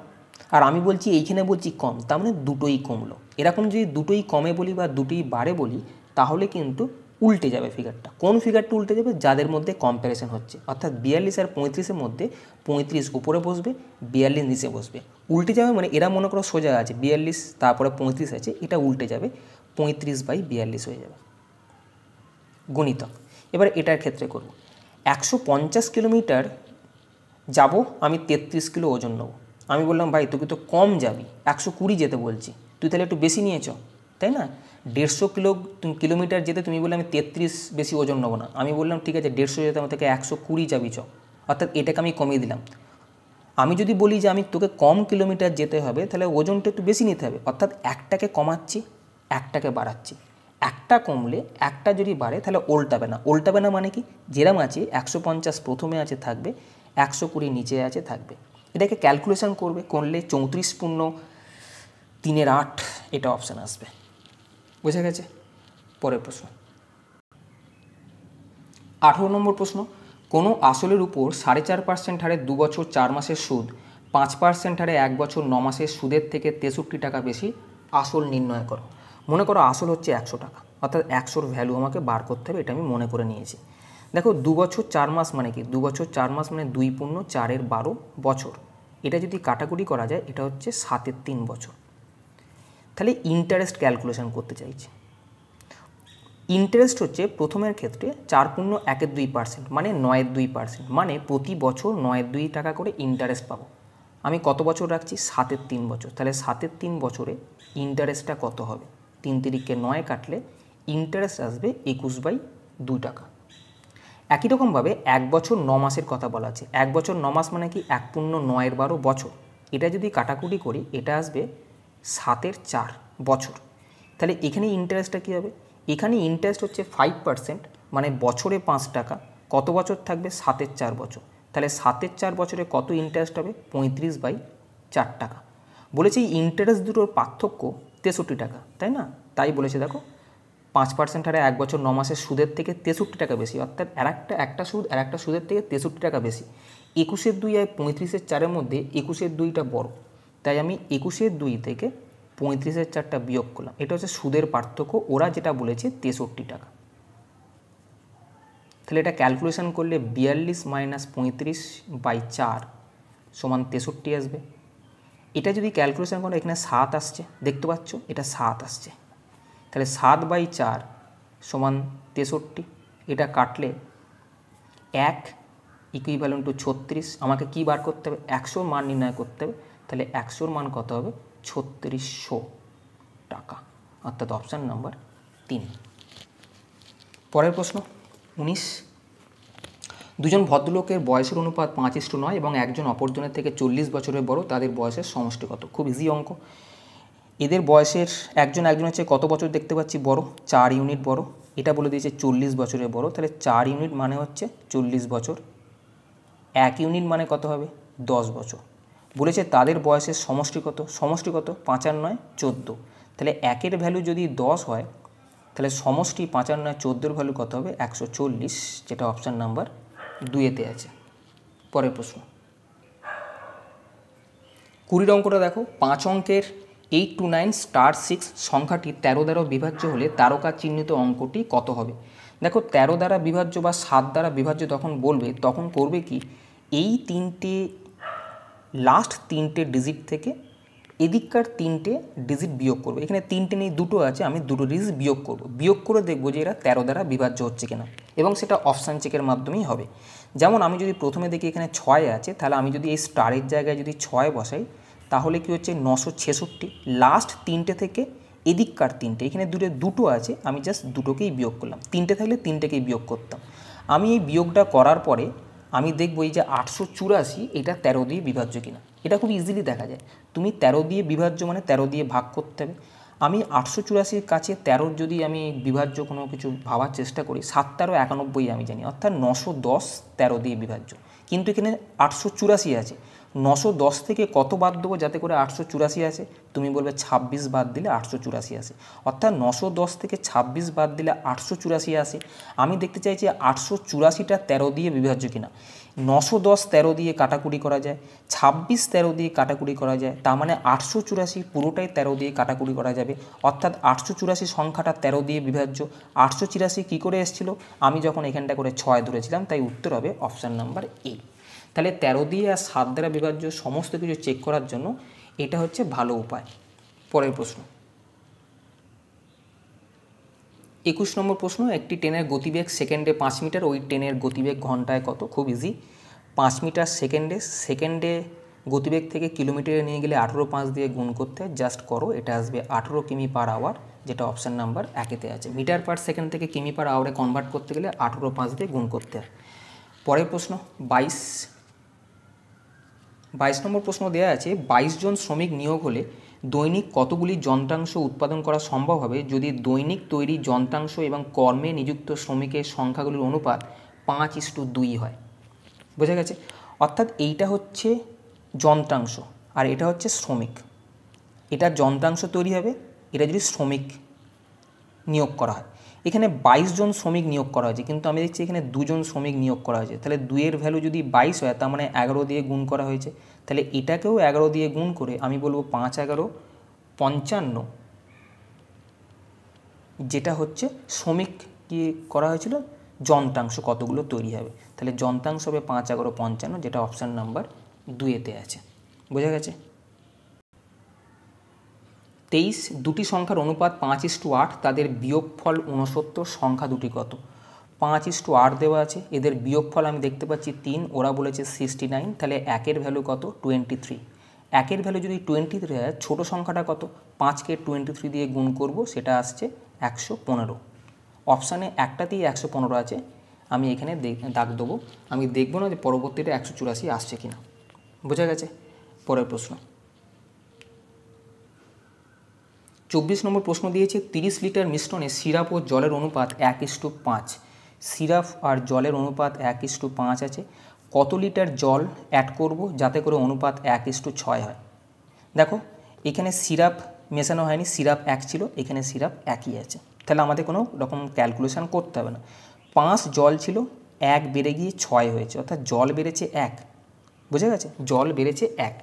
আর আমি বলছি এইখানে বলছি কম তার মানে দুটোই কমলো এরকম যদি দুটোই কমে বলি বা দুটোই বাড়ে বলি তাহলে কিন্তু উল্টে যাবে ফিগারটা কোন ফিগারটা উল্টে যাবে যাদের মধ্যে কম্প্যারিশন হচ্ছে অর্থাৎ বিয়াল্লিশ আর পঁয়ত্রিশের মধ্যে পঁয়ত্রিশ উপরে বসবে বিয়াল্লিশ নিচে বসবে উল্টে যাবে মানে এরা মনে করো সোজা আছে বিয়াল্লিশ তারপরে পঁয়ত্রিশ আছে এটা উল্টে যাবে পঁয়ত্রিশ বাই বিয়াল্লিশ হয়ে যাবে গণিতক এবার এটার ক্ষেত্রে করব একশো পঞ্চাশ কিলোমিটার যাব আমি তেত্রিশ কিলো ওজন নেবো আমি বললাম ভাই তুই তো কম যাবি একশো কুড়ি যেতে বলছি তুই তাহলে একটু বেশি নিয়েছ তাই না দেড়শো কিলো কিলোমিটার যেতে তুমি বললে আমি তেত্রিশ বেশি ওজন নেবো না আমি বললাম ঠিক আছে দেড়শো যেতে আমার থেকে একশো কুড়ি যাবি চ অর্থাৎ এটাকে আমি কমিয়ে দিলাম আমি যদি বলি যে আমি তোকে কম কিলোমিটার যেতে হবে তাহলে ওজনটা একটু বেশি নিতে হবে অর্থাৎ একটাকে কমাচ্ছি একটাকে বাড়াচ্ছি একটা কমলে একটা যদি বাড়ে তাহলে ওল্টাবে না ওল্টাবে না মানে কি যেরাম আছে একশো পঞ্চাশ প্রথমে আছে থাকবে একশো কুড়ি নিচে আছে থাকবে এটাকে ক্যালকুলেশন করবে করলে চৌত্রিশ পূর্ণ তিনের আট এটা অপশান আসবে বোঝা গেছে পরের প্রশ্ন আঠেরো নম্বর প্রশ্ন কোনো আসলের উপর সাড়ে চার পার্সেন্ট হারে দু বছর চার মাসের সুদ পাঁচ পার্সেন্ট হারে এক বছর ন মাসের সুদের থেকে তেষট্টি টাকা বেশি আসল নির্ণয় করো মনে করো আসল হচ্ছে একশো টাকা অর্থাৎ একশোর ভ্যালু আমাকে বার করতে হবে এটা আমি মনে করে নিয়েছি দেখো দু বছর চার মাস মানে কি দু বছর চার মাস মানে দুই পূর্ণ চারের বারো বছর এটা যদি কাটাকুটি করা যায় এটা হচ্ছে সাতের তিন বছর তাহলে ইন্টারেস্ট ক্যালকুলেশন করতে চাইছি ইন্টারেস্ট হচ্ছে প্রথমের ক্ষেত্রে চার পূর্ণ একের দুই পার্সেন্ট মানে নয়ের দুই পার্সেন্ট মানে প্রতি বছর নয়ের দুই টাকা করে ইন্টারেস্ট পাবো আমি কত বছর রাখছি সাতের তিন বছর তাহলে সাতের তিন বছরে ইন্টারেস্টটা কত হবে তিন তিরিককে নয় কাটলে ইন্টারেস্ট আসবে একুশ বাই দু টাকা একই রকমভাবে এক বছর ন মাসের কথা বলা আছে এক বছর ন মাস মানে কি এক পূর্ণ নয়ের বারো বছর এটা যদি কাটাকুটি করি এটা আসবে সাতের চার বছর তাহলে এখানে ইন্টারেস্টটা কী হবে এখানে ইন্টারেস্ট হচ্ছে ফাইভ পার্সেন্ট মানে বছরে পাঁচ টাকা কত বছর থাকবে সাতের চার বছর তাহলে সাতের চার বছরে কত ইন্টারেস্ট হবে পঁয়ত্রিশ বাই চার টাকা বলেছে ইন্টারেস্ট দুটোর পার্থক্য তেষট্টি টাকা তাই না তাই বলেছে দেখো পাঁচ পার্সেন্ট হারে এক বছর ন মাসের সুদের থেকে তেষট্টি টাকা বেশি অর্থাৎ আর একটা একটা সুদ আর একটা সুদের থেকে তেষট্টি টাকা বেশি একুশের দুই আর পঁয়ত্রিশের চারের মধ্যে একুশের দুইটা বড় তাই আমি একুশের দুই থেকে পঁয়ত্রিশের চারটা বিয়োগ করলাম এটা হচ্ছে সুদের পার্থক্য ওরা যেটা বলেছে তেষট্টি টাকা তাহলে এটা ক্যালকুলেশন করলে বিয়াল্লিশ মাইনাস পঁয়ত্রিশ বাই চার সমান তেষট্টি আসবে এটা যদি ক্যালকুলেশন করে এখানে সাত আসছে দেখতে পাচ্ছ এটা সাত আসছে তাহলে সাত বাই চার সমান তেষট্টি এটা কাটলে এক ইকুইভ্যালেন্ট টু ছত্রিশ আমাকে কী বার করতে হবে একশোর মান নির্ণয় করতে হবে তাহলে একশোর মান কত হবে ছত্রিশশো টাকা অর্থাৎ অপশান নাম্বার তিন পরের প্রশ্ন উনিশ দুজন ভদ্রলোকের বয়সের অনুপাত পাঁচ ইস্টু নয় এবং একজন অপরজনের থেকে চল্লিশ বছরের বড় তাদের বয়সের সমষ্টি কত খুব ইজি অঙ্ক এদের বয়সের একজন একজনের চেয়ে কত বছর দেখতে পাচ্ছি বড় চার ইউনিট বড় এটা বলে দিয়েছে চল্লিশ বছরের বড় তাহলে চার ইউনিট মানে হচ্ছে চল্লিশ বছর এক ইউনিট মানে কত হবে দশ বছর বলেছে তাদের বয়সের সমষ্টিগত সমষ্টিগত পাঁচার নয় চোদ্দো তাহলে একের ভ্যালু যদি দশ হয় তাহলে সমষ্টি পাঁচার নয় চোদ্দোর ভ্যালু কত হবে একশো চল্লিশ যেটা অপশান নাম্বার দুয়েতে আছে পরের প্রশ্ন কুড়ির অঙ্কটা দেখো পাঁচ অঙ্কের eight two nine star six সংখ্যাটি তেরো দ্বারা বিভাজ্য হলে তারকা চিহ্নিত অঙ্কটি কত হবে দেখো তেরো দ্বারা বিভাজ্য বা সাত দ্বারা বিভাজ্য তখন বলবে তখন করবে কি এই তিনটে লাস্ট তিনটে ডিজিট থেকে এদিককার তিনটে ডিজিট বিয়োগ করব এখানে তিনটে নেই দুটো আছে আমি দুটো ডিজিট বিয়োগ করব বিয়োগ করে দেখব যে এরা তেরো দ্বারা বিভাজ্য হচ্ছে কিনা এবং সেটা অপশান চেকের মাধ্যমেই হবে যেমন আমি যদি প্রথমে দেখি এখানে ছয় আছে তাহলে আমি যদি এই স্টারের জায়গায় যদি ছয় বসাই তাহলে কি হচ্ছে নশো ছেষট্টি লাস্ট তিনটে থেকে এদিককার তিনটে এখানে দূরে দুটো আছে আমি জাস্ট দুটোকেই বিয়োগ করলাম তিনটে থাকলে তিনটেকেই বিয়োগ করতাম আমি এই বিয়োগটা করার পরে আমি দেখব এই যে আটশো চুরাশি এটা তেরো দিয়ে বিভাজ্য কিনা এটা খুব ইজিলি দেখা যায় তুমি তেরো দিয়ে বিভাজ্য মানে তেরো দিয়ে ভাগ করতে হবে আমি আটশো চুরাশির কাছে তেরোর যদি আমি বিভাজ্য কোনো কিছু ভাবার চেষ্টা করি সাত তেরো একানব্বই আমি জানি অর্থাৎ নশো দশ তেরো দিয়ে বিভাজ্য কিন্তু এখানে আটশো চুরাশি আছে নশো দশ থেকে কত বাদ দেবো যাতে করে আটশো চুরাশি আসে তুমি বলবে ছাব্বিশ বাদ দিলে আটশো চুরাশি আসে অর্থাৎ নশো দশ থেকে ছাব্বিশ বাদ দিলে আটশো চুরাশি আসে আমি দেখতে চাইছি আটশো চুরাশিটা তেরো দিয়ে বিভাজ্য কিনা নশো দশ তেরো দিয়ে কাটাকুটি করা যায় ছাব্বিশ তেরো দিয়ে কাটাকুটি করা যায় তার মানে আটশো চুরাশি পুরোটাই তেরো দিয়ে কাটাকুটি করা যাবে অর্থাৎ আটশো চুরাশি সংখ্যাটা তেরো দিয়ে বিভাজ্য আটশো চুরাশি কী করে এসেছিল আমি যখন এখানটা করে ছয় ধরেছিলাম তাই উত্তর হবে অপশান নাম্বার এ তাহলে তেরো দিয়ে আর সাত দ্বারা বিভাজ্য সমস্ত কিছু চেক করার জন্য এটা হচ্ছে ভালো উপায় পরের প্রশ্ন একুশ নম্বর প্রশ্ন একটি ট্রেনের গতিবেগ সেকেন্ডে পাঁচ মিটার ওই ট্রেনের গতিবেগ ঘন্টায় কত খুব ইজি পাঁচ মিটার সেকেন্ডে সেকেন্ডে গতিবেগ থেকে কিলোমিটারে নিয়ে গেলে আঠেরো পাঁচ দিয়ে গুণ করতে জাস্ট করো এটা আসবে আঠেরো কিমি পার আওয়ার যেটা অপশান নাম্বার একেতে আছে মিটার পার সেকেন্ড থেকে কিমি পার আওয়ারে কনভার্ট করতে গেলে আঠেরো পাঁচ দিয়ে গুণ করতে হয় পরের প্রশ্ন বাইশ বাইশ নম্বর প্রশ্ন দেওয়া আছে বাইশ জন শ্রমিক নিয়োগ হলে দৈনিক কতগুলি যন্ত্রাংশ উৎপাদন করা সম্ভব হবে যদি দৈনিক তৈরি যন্ত্রাংশ এবং কর্মে নিযুক্ত শ্রমিকের সংখ্যাগুলির অনুপাত পাঁচ ইস্টু দুই হয় বোঝা গেছে অর্থাৎ এইটা হচ্ছে যন্ত্রাংশ আর এটা হচ্ছে শ্রমিক এটা যন্ত্রাংশ তৈরি হবে এটা যদি শ্রমিক নিয়োগ করা হয় এখানে বাইশ জন শ্রমিক নিয়োগ করা হয়েছে কিন্তু আমি দেখছি এখানে দুজন শ্রমিক নিয়োগ করা হয়েছে তাহলে দুইয়ের ভ্যালু যদি বাইশ হয় তার মানে এগারো দিয়ে গুণ করা হয়েছে তাহলে এটাকেও এগারো দিয়ে গুণ করে আমি বলবো পাঁচ এগারো পঞ্চান্ন যেটা হচ্ছে শ্রমিক কি করা হয়েছিল যন্ত্রাংশ কতগুলো তৈরি হবে তাহলে যন্ত্রাংশ হবে পাঁচ এগারো পঞ্চান্ন যেটা অপশান নাম্বার দুয়েতে আছে বোঝা গেছে তেইশ দুটি সংখ্যার অনুপাত পাঁচ ইস টু আট তাদের বিয়োগফল ঊনসত্তর সংখ্যা দুটি কত পাঁচ ইস টু আট দেওয়া আছে এদের বিয়োগফল আমি দেখতে পাচ্ছি তিন ওরা বলেছে সিক্সটি নাইন তাহলে একের ভ্যালু কত টোয়েন্টি থ্রি একের ভ্যালু যদি টোয়েন্টি থ্রি হয় ছোটো সংখ্যাটা কত পাঁচকে টোয়েন্টি থ্রি দিয়ে গুণ করব সেটা আসছে একশো পনেরো অপশানে একটাতেই একশো পনেরো আছে আমি এখানে দাগ দেবো আমি দেখবো না যে পরবর্তীটা একশো চুরাশি আসছে কি না বোঝা গেছে পরের প্রশ্ন চব্বিশ নম্বর প্রশ্ন দিয়েছে তিরিশ লিটার মিশ্রণে সিরাপ ও জলের অনুপাত এক ইস্টু পাঁচ সিরাপ আর জলের অনুপাত এক ইস্টু পাঁচ আছে কত লিটার জল অ্যাড করব যাতে করে অনুপাত এক ইস্টু ছয় হয় দেখো এখানে সিরাপ মেশানো হয়নি সিরাপ এক ছিল এখানে সিরাপ একই আছে তাহলে আমাদের কোনো রকম ক্যালকুলেশান করতে হবে না পাঁচ জল ছিল এক বেড়ে গিয়ে ছয় হয়েছে অর্থাৎ জল বেড়েছে এক বুঝে গেছে জল বেড়েছে এক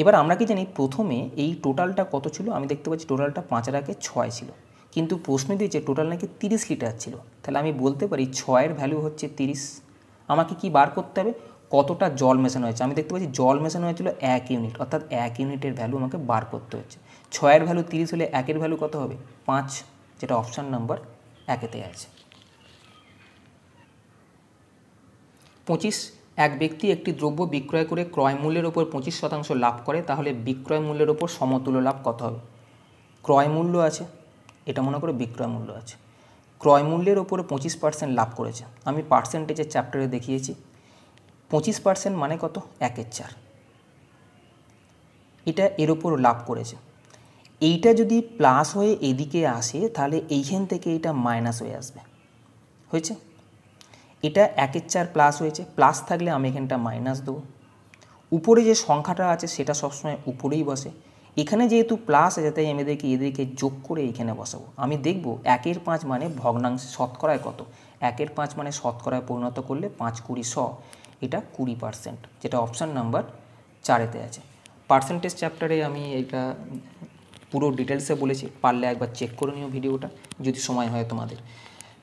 এবার আমরা কি জানি প্রথমে এই টোটালটা কত ছিল আমি দেখতে পাচ্ছি টোটালটা পাঁচ আগে ছয় ছিল কিন্তু প্রশ্ন দিয়েছে টোটাল নাকি তিরিশ লিটার ছিল তাহলে আমি বলতে পারি ছয়ের ভ্যালু হচ্ছে তিরিশ আমাকে কি বার করতে হবে কতটা জল মেশানো হয়েছে আমি দেখতে পাচ্ছি জল মেশানো হয়েছিল এক ইউনিট অর্থাৎ এক ইউনিটের ভ্যালু আমাকে বার করতে হচ্ছে ছয়ের ভ্যালু তিরিশ হলে একের ভ্যালু কত হবে পাঁচ যেটা অপশান নাম্বার একেতে আছে পঁচিশ এক ব্যক্তি একটি দ্রব্য বিক্রয় করে ক্রয় মূল্যের ওপর পঁচিশ শতাংশ লাভ করে তাহলে বিক্রয় মূল্যের ওপর সমতুল্য লাভ কত হবে ক্রয় মূল্য আছে এটা মনে করে বিক্রয় মূল্য আছে ক্রয় মূল্যের ওপরে পঁচিশ পার্সেন্ট লাভ করেছে আমি পার্সেন্টেজের চ্যাপ্টারে দেখিয়েছি পঁচিশ পার্সেন্ট মানে কত একের চার এটা এর ওপর লাভ করেছে এইটা যদি প্লাস হয়ে এদিকে আসে তাহলে এইখান থেকে এটা মাইনাস হয়ে আসবে হয়েছে এটা একের চার প্লাস হয়েছে প্লাস থাকলে আমি এখানটা মাইনাস দেবো উপরে যে সংখ্যাটা আছে সেটা সবসময় উপরেই বসে এখানে যেহেতু প্লাস আছে তাই আমাদেরকে এদেরকে যোগ করে এখানে বসাবো আমি দেখব একের পাঁচ মানে ভগ্নাংশে শতকরায় কত একের পাঁচ মানে শতকরায় পরিণত করলে পাঁচ কুড়ি শ এটা কুড়ি পার্সেন্ট যেটা অপশান নাম্বার চারেতে আছে পার্সেন্টেজ চ্যাপ্টারে আমি এটা পুরো ডিটেলসে বলেছি পারলে একবার চেক করে নিও ভিডিওটা যদি সময় হয় তোমাদের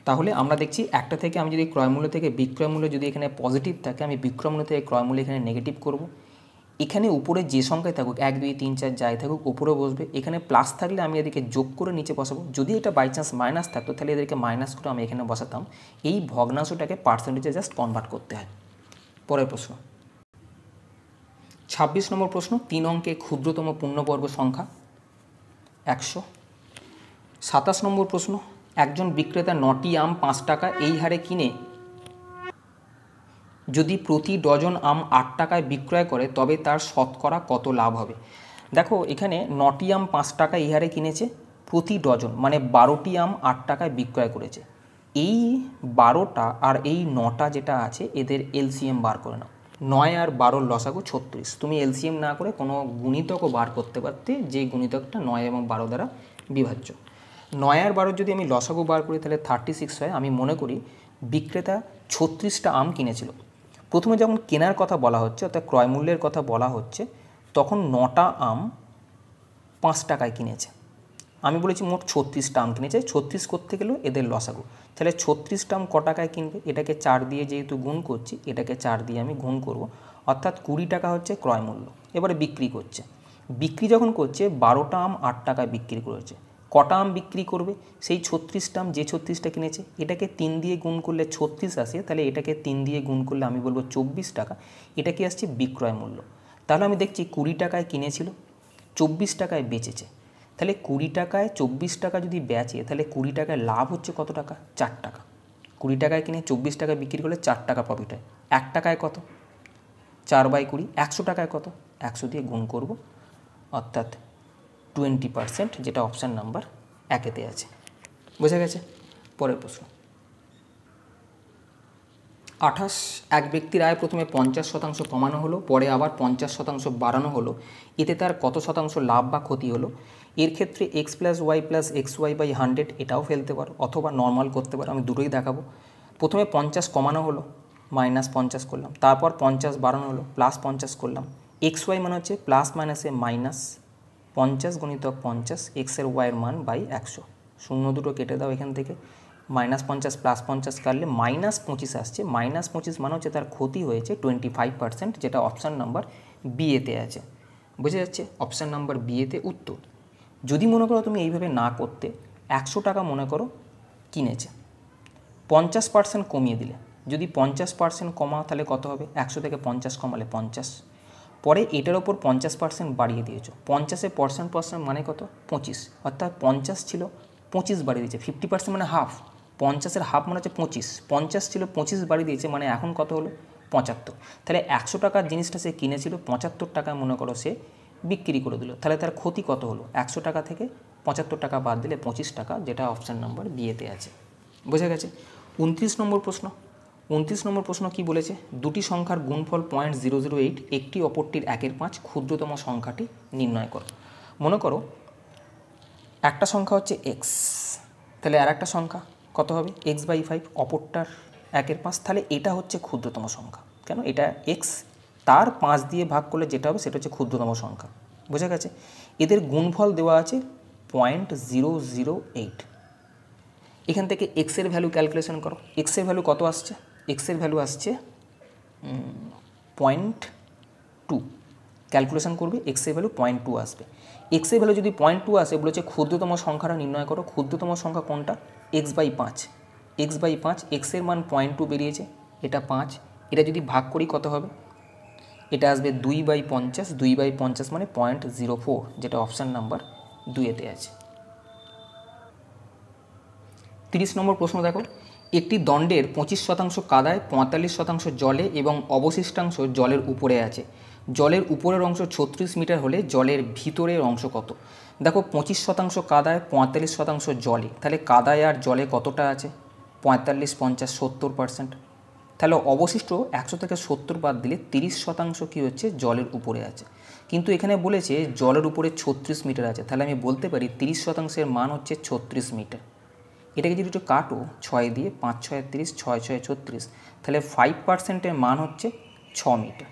তাহলে আমরা দেখছি একটা থেকে আমি যদি ক্রয়মূল্য থেকে বিক্রয়মূল্য যদি এখানে পজিটিভ থাকে আমি বিক্রয়মূল্য থেকে ক্রয়মূল্য এখানে নেগেটিভ করব এখানে উপরে যে সংখ্যায় থাকুক এক দুই তিন চার যাই থাকুক উপরে বসবে এখানে প্লাস থাকলে আমি এদেরকে যোগ করে নিচে বসাবো যদি এটা বাই চান্স মাইনাস থাকতো তাহলে এদেরকে মাইনাস করে আমি এখানে বসাতাম এই ভগ্নাংশটাকে পার্সেন্টেজে জাস্ট কনভার্ট করতে হয় পরের প্রশ্ন ছাব্বিশ নম্বর প্রশ্ন তিন অঙ্কে ক্ষুদ্রতম পূর্ণবর্গ সংখ্যা একশো সাতাশ নম্বর প্রশ্ন একজন বিক্রেতা নটি আম পাঁচ টাকা এই হারে কিনে যদি প্রতি ডজন আম আট টাকায় বিক্রয় করে তবে তার শতকরা কত লাভ হবে দেখো এখানে নটি আম পাঁচ টাকা এই হারে কিনেছে প্রতি ডজন মানে বারোটি আম আট টাকায় বিক্রয় করেছে এই বারোটা আর এই নটা যেটা আছে এদের এলসিএম বার করে নাও নয় আর বারোর লসাগু ছত্রিশ তুমি এলসিএম না করে কোনো গুণিতকও বার করতে পারতে যে গুণিতকটা নয় এবং বারো দ্বারা বিভাজ্য নয় আর বারোর যদি আমি লসাগু বার করি তাহলে থার্টি সিক্স হয় আমি মনে করি বিক্রেতা ছত্রিশটা আম কিনেছিল প্রথমে যখন কেনার কথা বলা হচ্ছে অর্থাৎ ক্রয়মূল্যের কথা বলা হচ্ছে তখন নটা আম পাঁচ টাকায় কিনেছে আমি বলেছি মোট ছত্রিশটা আম কিনেছে ছত্রিশ করতে গেলেও এদের লসাগু তাহলে ছত্রিশটা আম ক টাকায় কিনবে এটাকে চার দিয়ে যেহেতু গুণ করছি এটাকে চার দিয়ে আমি গুণ করব অর্থাৎ কুড়ি টাকা হচ্ছে ক্রয়মূল্য এবারে বিক্রি করছে বিক্রি যখন করছে বারোটা আম আট টাকায় বিক্রি করেছে কটা আম বিক্রি করবে সেই ছত্রিশটা আম যে ছত্রিশটা কিনেছে এটাকে তিন দিয়ে গুণ করলে ছত্রিশ আসে তাহলে এটাকে তিন দিয়ে গুণ করলে আমি বলবো চব্বিশ টাকা এটা কি আসছে বিক্রয় মূল্য তাহলে আমি দেখছি কুড়ি টাকায় কিনেছিল চব্বিশ টাকায় বেচেছে তাহলে কুড়ি টাকায় চব্বিশ টাকা যদি বেচে তাহলে কুড়ি টাকায় লাভ হচ্ছে কত টাকা চার টাকা কুড়ি টাকায় কিনে চব্বিশ টাকায় বিক্রি করলে চার টাকা প্রফিট হয় এক টাকায় কত চার বাই কুড়ি একশো টাকায় কত একশো দিয়ে গুণ করব অর্থাৎ টোয়েন্টি পারসেন্ট যেটা অপশান নাম্বার একেতে আছে বোঝা গেছে পরের প্রশ্ন আঠাশ এক ব্যক্তির আয় প্রথমে পঞ্চাশ শতাংশ কমানো হলো পরে আবার পঞ্চাশ শতাংশ বাড়ানো হলো এতে তার কত শতাংশ লাভ বা ক্ষতি হলো এর ক্ষেত্রে x plus y plus x y by hundred এটাও ফেলতে পারো অথবা নর্মাল করতে পারো আমি দুটোই দেখাবো প্রথমে পঞ্চাশ কমানো হলো মাইনাস পঞ্চাশ করলাম তারপর পঞ্চাশ বাড়ানো হলো প্লাস পঞ্চাশ করলাম এক্স ওয়াই মানে হচ্ছে প্লাস মাইনাসে মাইনাস পঞ্চাশ গণিতক পঞ্চাশ এক্সের ওয়াইয়ের মান বাই একশো শূন্য দুটো কেটে দাও এখান থেকে মাইনাস পঞ্চাশ প্লাস পঞ্চাশ কাটলে মাইনাস পঁচিশ আসছে মাইনাস পঁচিশ মানে হচ্ছে তার ক্ষতি হয়েছে টোয়েন্টি ফাইভ পার্সেন্ট যেটা অপশান নাম্বার বিএতে আছে বোঝা যাচ্ছে অপশান নাম্বার বিএতে উত্তর যদি মনে করো তুমি এইভাবে না করতে একশো টাকা মনে করো কিনেছে পঞ্চাশ পার্সেন্ট কমিয়ে দিলে যদি পঞ্চাশ পার্সেন্ট কমাও তাহলে কত হবে একশো থেকে পঞ্চাশ কমালে পঞ্চাশ পরে এটার ওপর পঞ্চাশ পার্সেন্ট বাড়িয়ে দিয়েছো পঞ্চাশে পার্সেন্ট পার্সেন্ট মানে কত পঁচিশ অর্থাৎ পঞ্চাশ ছিল পঁচিশ বাড়িয়ে দিয়েছে ফিফটি পার্সেন্ট মানে হাফ পঞ্চাশের হাফ মানে হচ্ছে পঁচিশ পঞ্চাশ ছিল পঁচিশ বাড়িয়ে দিয়েছে মানে এখন কত হলো পঁচাত্তর তাহলে একশো টাকার জিনিসটা সে কিনেছিল পঁচাত্তর টাকা মনে করো সে বিক্রি করে দিল তাহলে তার ক্ষতি কত হলো একশো টাকা থেকে পঁচাত্তর টাকা বাদ দিলে পঁচিশ টাকা যেটা অপশান নাম্বার বিয়েতে আছে বোঝা গেছে উনত্রিশ নম্বর প্রশ্ন উনত্রিশ নম্বর প্রশ্ন কি বলেছে দুটি সংখ্যার গুণফল পয়েন্ট জিরো জিরো এইট একটি অপরটির একের পাঁচ ক্ষুদ্রতম সংখ্যাটি নির্ণয় করো মনে করো একটা সংখ্যা হচ্ছে এক্স তাহলে আর একটা সংখ্যা কত হবে এক্স বাই ফাইভ অপরটার একের পাঁচ তাহলে এটা হচ্ছে ক্ষুদ্রতম সংখ্যা কেন এটা এক্স তার পাঁচ দিয়ে ভাগ করলে যেটা হবে সেটা হচ্ছে ক্ষুদ্রতম সংখ্যা বোঝা গেছে এদের গুণফল দেওয়া আছে পয়েন্ট জিরো জিরো এইট এখান থেকে এক্সের ভ্যালু ক্যালকুলেশন করো এক্সের ভ্যালু কত আসছে এক্সের ভ্যালু আসছে পয়েন্ট টু ক্যালকুলেশন করবে এক্সের ভ্যালু পয়েন্ট টু আসবে এক্সের ভ্যালু যদি পয়েন্ট টু আসে বলেছে ক্ষুদ্রতম সংখ্যাটা নির্ণয় করো ক্ষুদ্রতম সংখ্যা কোনটা এক্স বাই পাঁচ এক্স বাই পাঁচ এক্সের মান পয়েন্ট টু বেরিয়েছে এটা পাঁচ এটা যদি ভাগ করি কত হবে এটা আসবে দুই বাই পঞ্চাশ দুই বাই পঞ্চাশ মানে পয়েন্ট জিরো ফোর যেটা অপশান নাম্বার দুইয়েতে আছে তিরিশ নম্বর প্রশ্ন দেখো একটি দণ্ডের পঁচিশ শতাংশ কাদায় পঁয়তাল্লিশ শতাংশ জলে এবং অবশিষ্টাংশ জলের উপরে আছে জলের উপরের অংশ ছত্রিশ মিটার হলে জলের ভিতরের অংশ কত দেখো পঁচিশ শতাংশ কাদায় পঁয়তাল্লিশ শতাংশ জলে তাহলে কাদায় আর জলে কতটা আছে পঁয়তাল্লিশ পঞ্চাশ সত্তর পার্সেন্ট তাহলে অবশিষ্ট একশো থেকে সত্তর বাদ দিলে তিরিশ শতাংশ কী হচ্ছে জলের উপরে আছে কিন্তু এখানে বলেছে জলের উপরে ছত্রিশ মিটার আছে তাহলে আমি বলতে পারি তিরিশ শতাংশের মান হচ্ছে ছত্রিশ মিটার এটাকে যদি একটু কাটো ছয় দিয়ে পাঁচ ছয় তিরিশ ছয় ছয় ছত্রিশ তাহলে ফাইভ পার্সেন্টের মান হচ্ছে ছ মিটার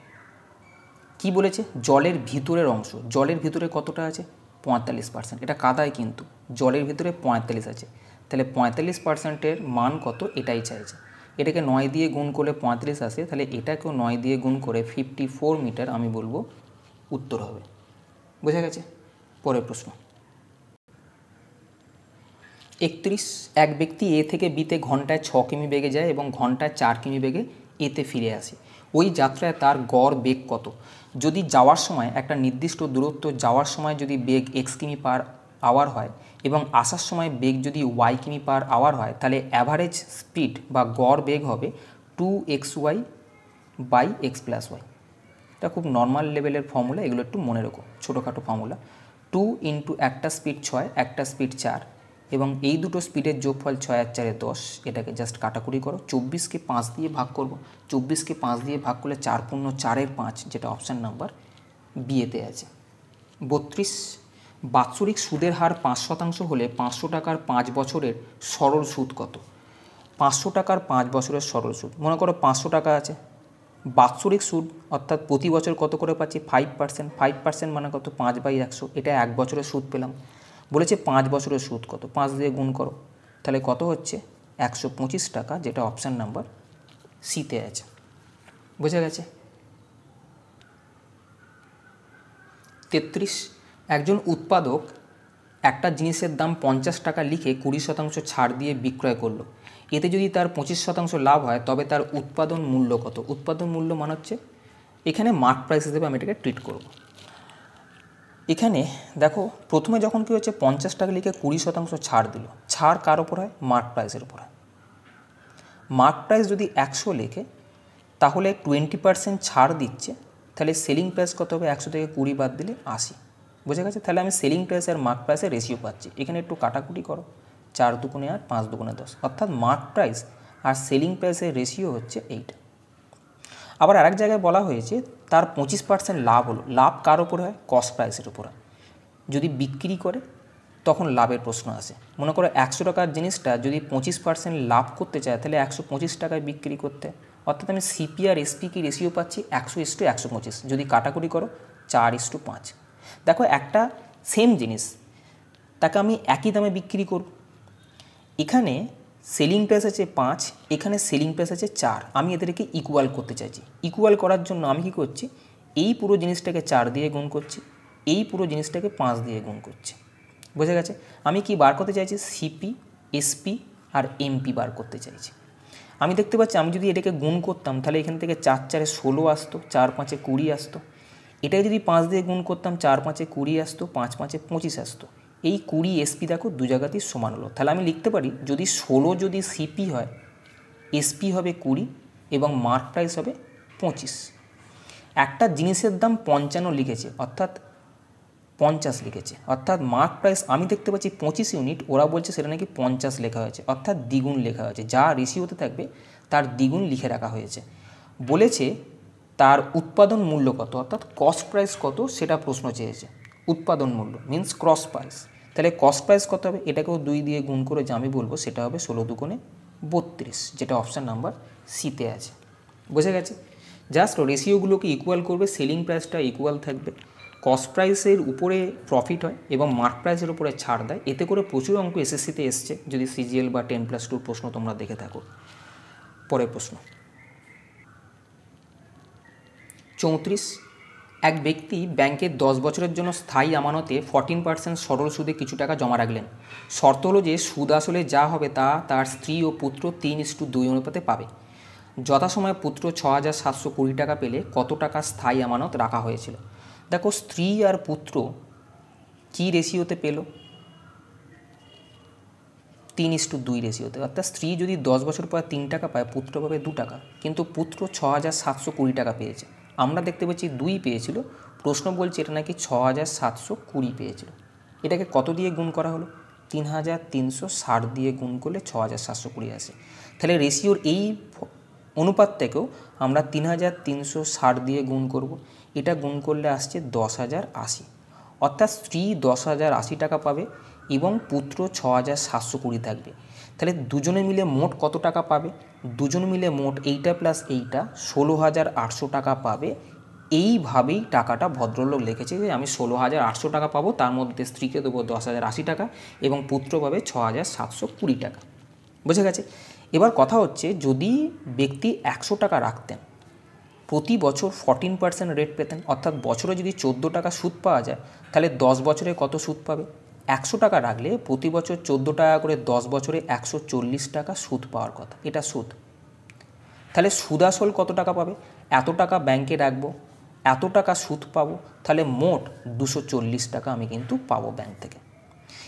কি বলেছে জলের ভিতরের অংশ জলের ভিতরে কতটা আছে পঁয়তাল্লিশ পার্সেন্ট এটা কাদায় কিন্তু জলের ভিতরে পঁয়তাল্লিশ আছে তাহলে পঁয়তাল্লিশ পার্সেন্টের মান কত এটাই চাইছে এটাকে নয় দিয়ে গুণ করলে পঁয়তাল্লিশ আসে তাহলে এটাকেও নয় দিয়ে গুণ করে ফিফটি ফোর মিটার আমি বলবো উত্তর হবে বোঝা গেছে পরের প্রশ্ন একত্রিশ এক ব্যক্তি এ থেকে বিতে ঘন্টায় ছ কিমি বেগে যায় এবং ঘন্টায় চার কিমি বেগে এতে ফিরে আসে ওই যাত্রায় তার গড় বেগ কত যদি যাওয়ার সময় একটা নির্দিষ্ট দূরত্ব যাওয়ার সময় যদি বেগ এক্স কিমি পার আওয়ার হয় এবং আসার সময় বেগ যদি ওয়াই কিমি পার আওয়ার হয় তাহলে অ্যাভারেজ স্পিড বা গড় বেগ হবে two x y by x plus y এটা খুব নর্মাল লেভেলের ফর্মুলা এগুলো একটু মনে রেখো ছোটোখাটো ফর্মুলা টু ইন্টু একটা স্পিড ছয় একটা স্পিড চার এবং এই দুটো স্পিডের যোগফল ছয় আর চারে দশ এটাকে জাস্ট কাটাকুটি করো চব্বিশকে পাঁচ দিয়ে ভাগ করব চব্বিশকে পাঁচ দিয়ে ভাগ করলে চার পূর্ণ চারের পাঁচ যেটা অপশান নাম্বার বিয়েতে আছে বত্রিশ বাৎসরিক সুদের হার পাঁচ শতাংশ হলে পাঁচশো টাকার পাঁচ বছরের সরল সুদ কত পাঁচশো টাকার পাঁচ বছরের সরল সুদ মনে করো পাঁচশো টাকা আছে বাৎসরিক সুদ অর্থাৎ প্রতি বছর কত করে পাচ্ছি ফাইভ পার্সেন্ট ফাইভ পার্সেন্ট মানে কত পাঁচ বাই একশো এটা এক বছরের সুদ পেলাম বলেছে পাঁচ বছরের সুদ কত পাঁচ দিয়ে গুণ করো তাহলে কত হচ্ছে একশো পঁচিশ টাকা যেটা অপশান নাম্বার সিতে আছে বোঝা গেছে তেত্রিশ একজন উৎপাদক একটা জিনিসের দাম পঞ্চাশ টাকা লিখে কুড়ি শতাংশ ছাড় দিয়ে বিক্রয় করলো এতে যদি তার পঁচিশ শতাংশ লাভ হয় তবে তার উৎপাদন মূল্য কত উৎপাদন মূল্য মানে হচ্ছে এখানে মার্ক প্রাইস হিসেবে আমি এটাকে ট্রিট করবো এখানে দেখো প্রথমে যখন কী হচ্ছে পঞ্চাশ টাকা লিখে কুড়ি শতাংশ ছাড় দিল ছাড় কার ওপর হয় মার্ক প্রাইসের ওপর হয় মার্ক প্রাইস যদি একশো লেখে তাহলে টোয়েন্টি পার্সেন্ট ছাড় দিচ্ছে তাহলে সেলিং প্রাইস কত হবে একশো থেকে কুড়ি বাদ দিলে আশি বোঝা গেছে তাহলে আমি সেলিং প্রাইস আর মার্ক প্রাইসের রেশিও পাচ্ছি এখানে একটু কাটাকুটি করো চার দুগুণে আট পাঁচ দুগুণে দশ অর্থাৎ মার্ক প্রাইস আর সেলিং প্রাইসের রেশিও হচ্ছে এইটা আবার আরেক জায়গায় বলা হয়েছে তার পঁচিশ পার্সেন্ট লাভ হলো লাভ কার ওপর হয় কস্ট প্রাইসের উপর হয় যদি বিক্রি করে তখন লাভের প্রশ্ন আসে মনে করো একশো টাকার জিনিসটা যদি পঁচিশ পার্সেন্ট লাভ করতে চায় তাহলে একশো পঁচিশ টাকায় বিক্রি করতে অর্থাৎ আমি সিপিআর এসপি কি রেশিও পাচ্ছি একশো ইস্টু একশো পঁচিশ যদি কাটাকুটি করো চার ইস্টু পাঁচ দেখো একটা সেম জিনিস তাকে আমি একই দামে বিক্রি করব এখানে সেলিং প্রাইস আছে পাঁচ এখানে সেলিং প্রাইস আছে চার আমি এদেরকে ইকুয়াল করতে চাইছি ইকুয়াল করার জন্য আমি কি করছি এই পুরো জিনিসটাকে চার দিয়ে গুণ করছি এই পুরো জিনিসটাকে পাঁচ দিয়ে গুণ করছি বুঝে গেছে আমি কি বার করতে চাইছি সিপি এসপি আর এমপি বার করতে চাইছি আমি দেখতে পাচ্ছি আমি যদি এটাকে গুণ করতাম তাহলে এখান থেকে চার চারে ষোলো আসতো চার পাঁচে কুড়ি আসতো এটাকে যদি পাঁচ দিয়ে গুণ করতাম চার পাঁচে কুড়ি আসতো পাঁচ পাঁচে পঁচিশ আসতো এই কুড়ি এসপি দেখো দু জায়গাতেই সমান হলো তাহলে আমি লিখতে পারি যদি ষোলো যদি সিপি হয় এসপি হবে কুড়ি এবং মার্ক প্রাইস হবে পঁচিশ একটা জিনিসের দাম পঞ্চান্ন লিখেছে অর্থাৎ পঞ্চাশ লিখেছে অর্থাৎ মার্ক প্রাইস আমি দেখতে পাচ্ছি পঁচিশ ইউনিট ওরা বলছে সেটা নাকি পঞ্চাশ লেখা হয়েছে অর্থাৎ দ্বিগুণ লেখা হয়েছে যা রিসি হতে থাকবে তার দ্বিগুণ লিখে রাখা হয়েছে বলেছে তার উৎপাদন মূল্য কত অর্থাৎ কস্ট প্রাইস কত সেটা প্রশ্ন চেয়েছে উৎপাদন মূল্য মিন্স ক্রস প্রাইস তাহলে কস্ট প্রাইস কত হবে এটাকেও দুই দিয়ে গুণ করে যে আমি বলবো সেটা হবে ষোলো দুগুণে বত্রিশ যেটা অপশান নাম্বার সিতে আছে বোঝা গেছে জাস্ট রেশিওগুলোকে ইকুয়াল করবে সেলিং প্রাইসটা ইকুয়াল থাকবে কস্ট প্রাইসের উপরে প্রফিট হয় এবং মার্ক প্রাইসের উপরে ছাড় দেয় এতে করে প্রচুর অঙ্ক এসএসসিতে এসছে যদি সিজিএল বা টেন প্লাস টুর প্রশ্ন তোমরা দেখে থাকো পরের প্রশ্ন চৌত্রিশ এক ব্যক্তি ব্যাংকে দশ বছরের জন্য স্থায়ী আমানতে ফর্টিন পার্সেন্ট সরল সুদে কিছু টাকা জমা রাখলেন শর্ত হলো যে সুদ আসলে যা হবে তা তার স্ত্রী ও পুত্র তিন ইস্টু দুই অনুপাতে পাবে যথাসময়ে পুত্র ছ হাজার সাতশো কুড়ি টাকা পেলে কত টাকা স্থায়ী আমানত রাখা হয়েছিল দেখো স্ত্রী আর পুত্র কি রেশিওতে পেল তিন ইস্টু দুই রেশিওতে অর্থাৎ স্ত্রী যদি দশ বছর পর তিন টাকা পায় পুত্র পাবে দু টাকা কিন্তু পুত্র ছ হাজার সাতশো কুড়ি টাকা পেয়েছে আমরা দেখতে পাচ্ছি দুই পেয়েছিল প্রশ্ন বলছে এটা নাকি ছ হাজার সাতশো কুড়ি পেয়েছিল এটাকে কত দিয়ে গুণ করা হলো তিন হাজার তিনশো ষাট দিয়ে গুণ করলে ছ হাজার সাতশো কুড়ি আসে তাহলে রেশিওর এই অনুপাত থেকেও আমরা তিন হাজার তিনশো ষাট দিয়ে গুণ করব এটা গুণ করলে আসছে দশ হাজার আশি অর্থাৎ স্ত্রী দশ হাজার আশি টাকা পাবে এবং পুত্র ছ হাজার সাতশো কুড়ি থাকবে তাহলে দুজনে মিলে মোট কত টাকা পাবে দুজন মিলে মোট এইটা প্লাস এইটা ষোলো হাজার আটশো টাকা পাবে এইভাবেই টাকাটা ভদ্রলোক লিখেছে যে আমি ষোলো হাজার আটশো টাকা পাবো তার মধ্যে স্ত্রীকে দেবো দশ হাজার আশি টাকা এবং পুত্র পাবে ছ হাজার সাতশো কুড়ি টাকা বুঝে গেছে এবার কথা হচ্ছে যদি ব্যক্তি একশো টাকা রাখতেন প্রতি বছর ফর্টিন পার্সেন্ট রেট পেতেন অর্থাৎ বছরে যদি চোদ্দো টাকা সুদ পাওয়া যায় তাহলে দশ বছরে কত সুদ পাবে একশো টাকা রাখলে প্রতি বছর চোদ্দো টাকা করে দশ বছরে একশো চল্লিশ টাকা সুদ পাওয়ার কথা এটা সুদ তাহলে সুদ আসল কত টাকা পাবে এত টাকা ব্যাংকে রাখবো এত টাকা সুদ পাবো তাহলে মোট দুশো চল্লিশ টাকা আমি কিন্তু পাবো ব্যাংক থেকে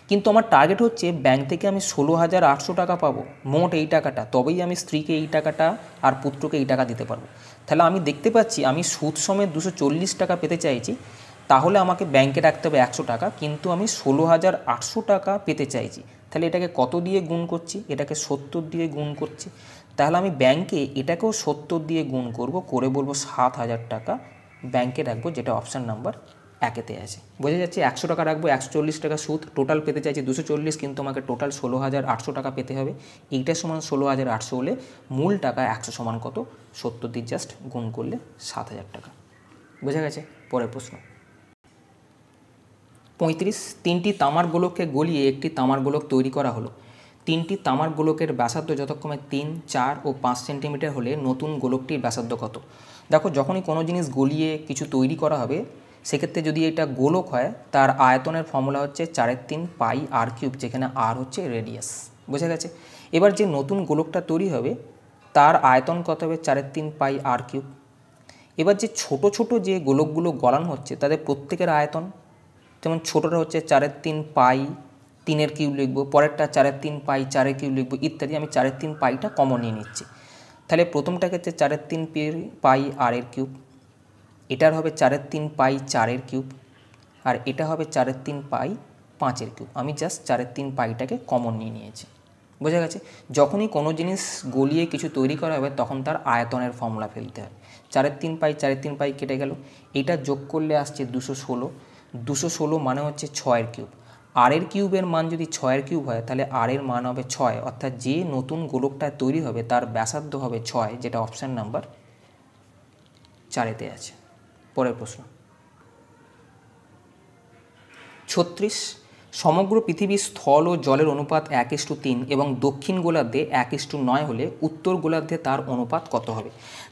কিন্তু আমার টার্গেট হচ্ছে ব্যাংক থেকে আমি ষোলো হাজার আটশো টাকা পাবো মোট এই টাকাটা তবেই আমি স্ত্রীকে এই টাকাটা আর পুত্রকে এই টাকা দিতে পারবো তাহলে আমি দেখতে পাচ্ছি আমি সুদ সময় দুশো চল্লিশ টাকা পেতে চাইছি তাহলে আমাকে ব্যাংকে রাখতে হবে একশো টাকা কিন্তু আমি ষোলো হাজার আটশো টাকা পেতে চাইছি তাহলে এটাকে কত দিয়ে গুণ করছি এটাকে সত্তর দিয়ে গুণ করছি তাহলে আমি ব্যাংকে এটাকেও সত্তর দিয়ে গুণ করব করে বলবো সাত হাজার টাকা ব্যাংকে রাখবো যেটা অপশান নাম্বার একেতে আছে বোঝা যাচ্ছে একশো টাকা রাখবো একশো চল্লিশ টাকা সুদ টোটাল পেতে চাইছি দুশো চল্লিশ কিন্তু আমাকে টোটাল ষোলো হাজার আটশো টাকা পেতে হবে এইটা সমান ষোলো হাজার আটশো হলে মূল টাকা একশো সমান কত সত্তর দিয়ে জাস্ট গুণ করলে সাত হাজার টাকা বোঝা গেছে পরের প্রশ্ন পঁয়ত্রিশ তিনটি তামার গোলককে গলিয়ে একটি তামার গোলক তৈরি করা হলো তিনটি তামার গোলকের ব্যাসার্ধ যথাক্রমে তিন চার ও পাঁচ সেন্টিমিটার হলে নতুন গোলকটির ব্যাসার্ধ কত দেখো যখনই কোনো জিনিস গলিয়ে কিছু তৈরি করা হবে সেক্ষেত্রে যদি এটা গোলক হয় তার আয়তনের ফর্মুলা হচ্ছে চারের তিন পাই আর কিউব যেখানে আর হচ্ছে রেডিয়াস বোঝা গেছে এবার যে নতুন গোলকটা তৈরি হবে তার আয়তন কত হবে চারের তিন পাই আর কিউব এবার যে ছোট ছোট যে গোলকগুলো গলানো হচ্ছে তাদের প্রত্যেকের আয়তন যেমন ছোটোটা হচ্ছে চারের তিন পাই তিনের কিউ লিখবো পরেরটা চারের তিন পাই চারের কিউ লিখবো ইত্যাদি আমি চারের তিন পাইটা কমন নিয়ে নিচ্ছি তাহলে প্রথমটা ক্ষেত্রে চারের তিন পাই আরের কিউব এটার হবে চারের তিন পাই চারের কিউব আর এটা হবে চারের তিন পাই পাঁচের কিউব আমি জাস্ট চারের তিন পাইটাকে কমন নিয়ে নিয়েছি বোঝা গেছে যখনই কোনো জিনিস গলিয়ে কিছু তৈরি করা হবে তখন তার আয়তনের ফর্মুলা ফেলতে হয় চারের তিন পাই চারের তিন পাই কেটে গেল এটা যোগ করলে আসছে দুশো ষোলো দুশো ষোলো মানে হচ্ছে ছয়ের কিউব আর এর কিউবের মান যদি ছয়ের কিউব হয় তাহলে আর এর মান হবে ছয় অর্থাৎ যে নতুন গোলকটা তৈরি হবে তার ব্যাসার্ধ হবে ছয় যেটা অপশান নাম্বার চারেতে আছে পরের প্রশ্ন ছত্রিশ সমগ্র পৃথিবীর স্থল ও জলের অনুপাত এক তিন এবং দক্ষিণ গোলার্ধে এক ইস্টু নয় হলে উত্তর গোলার্ধে তার অনুপাত কত হবে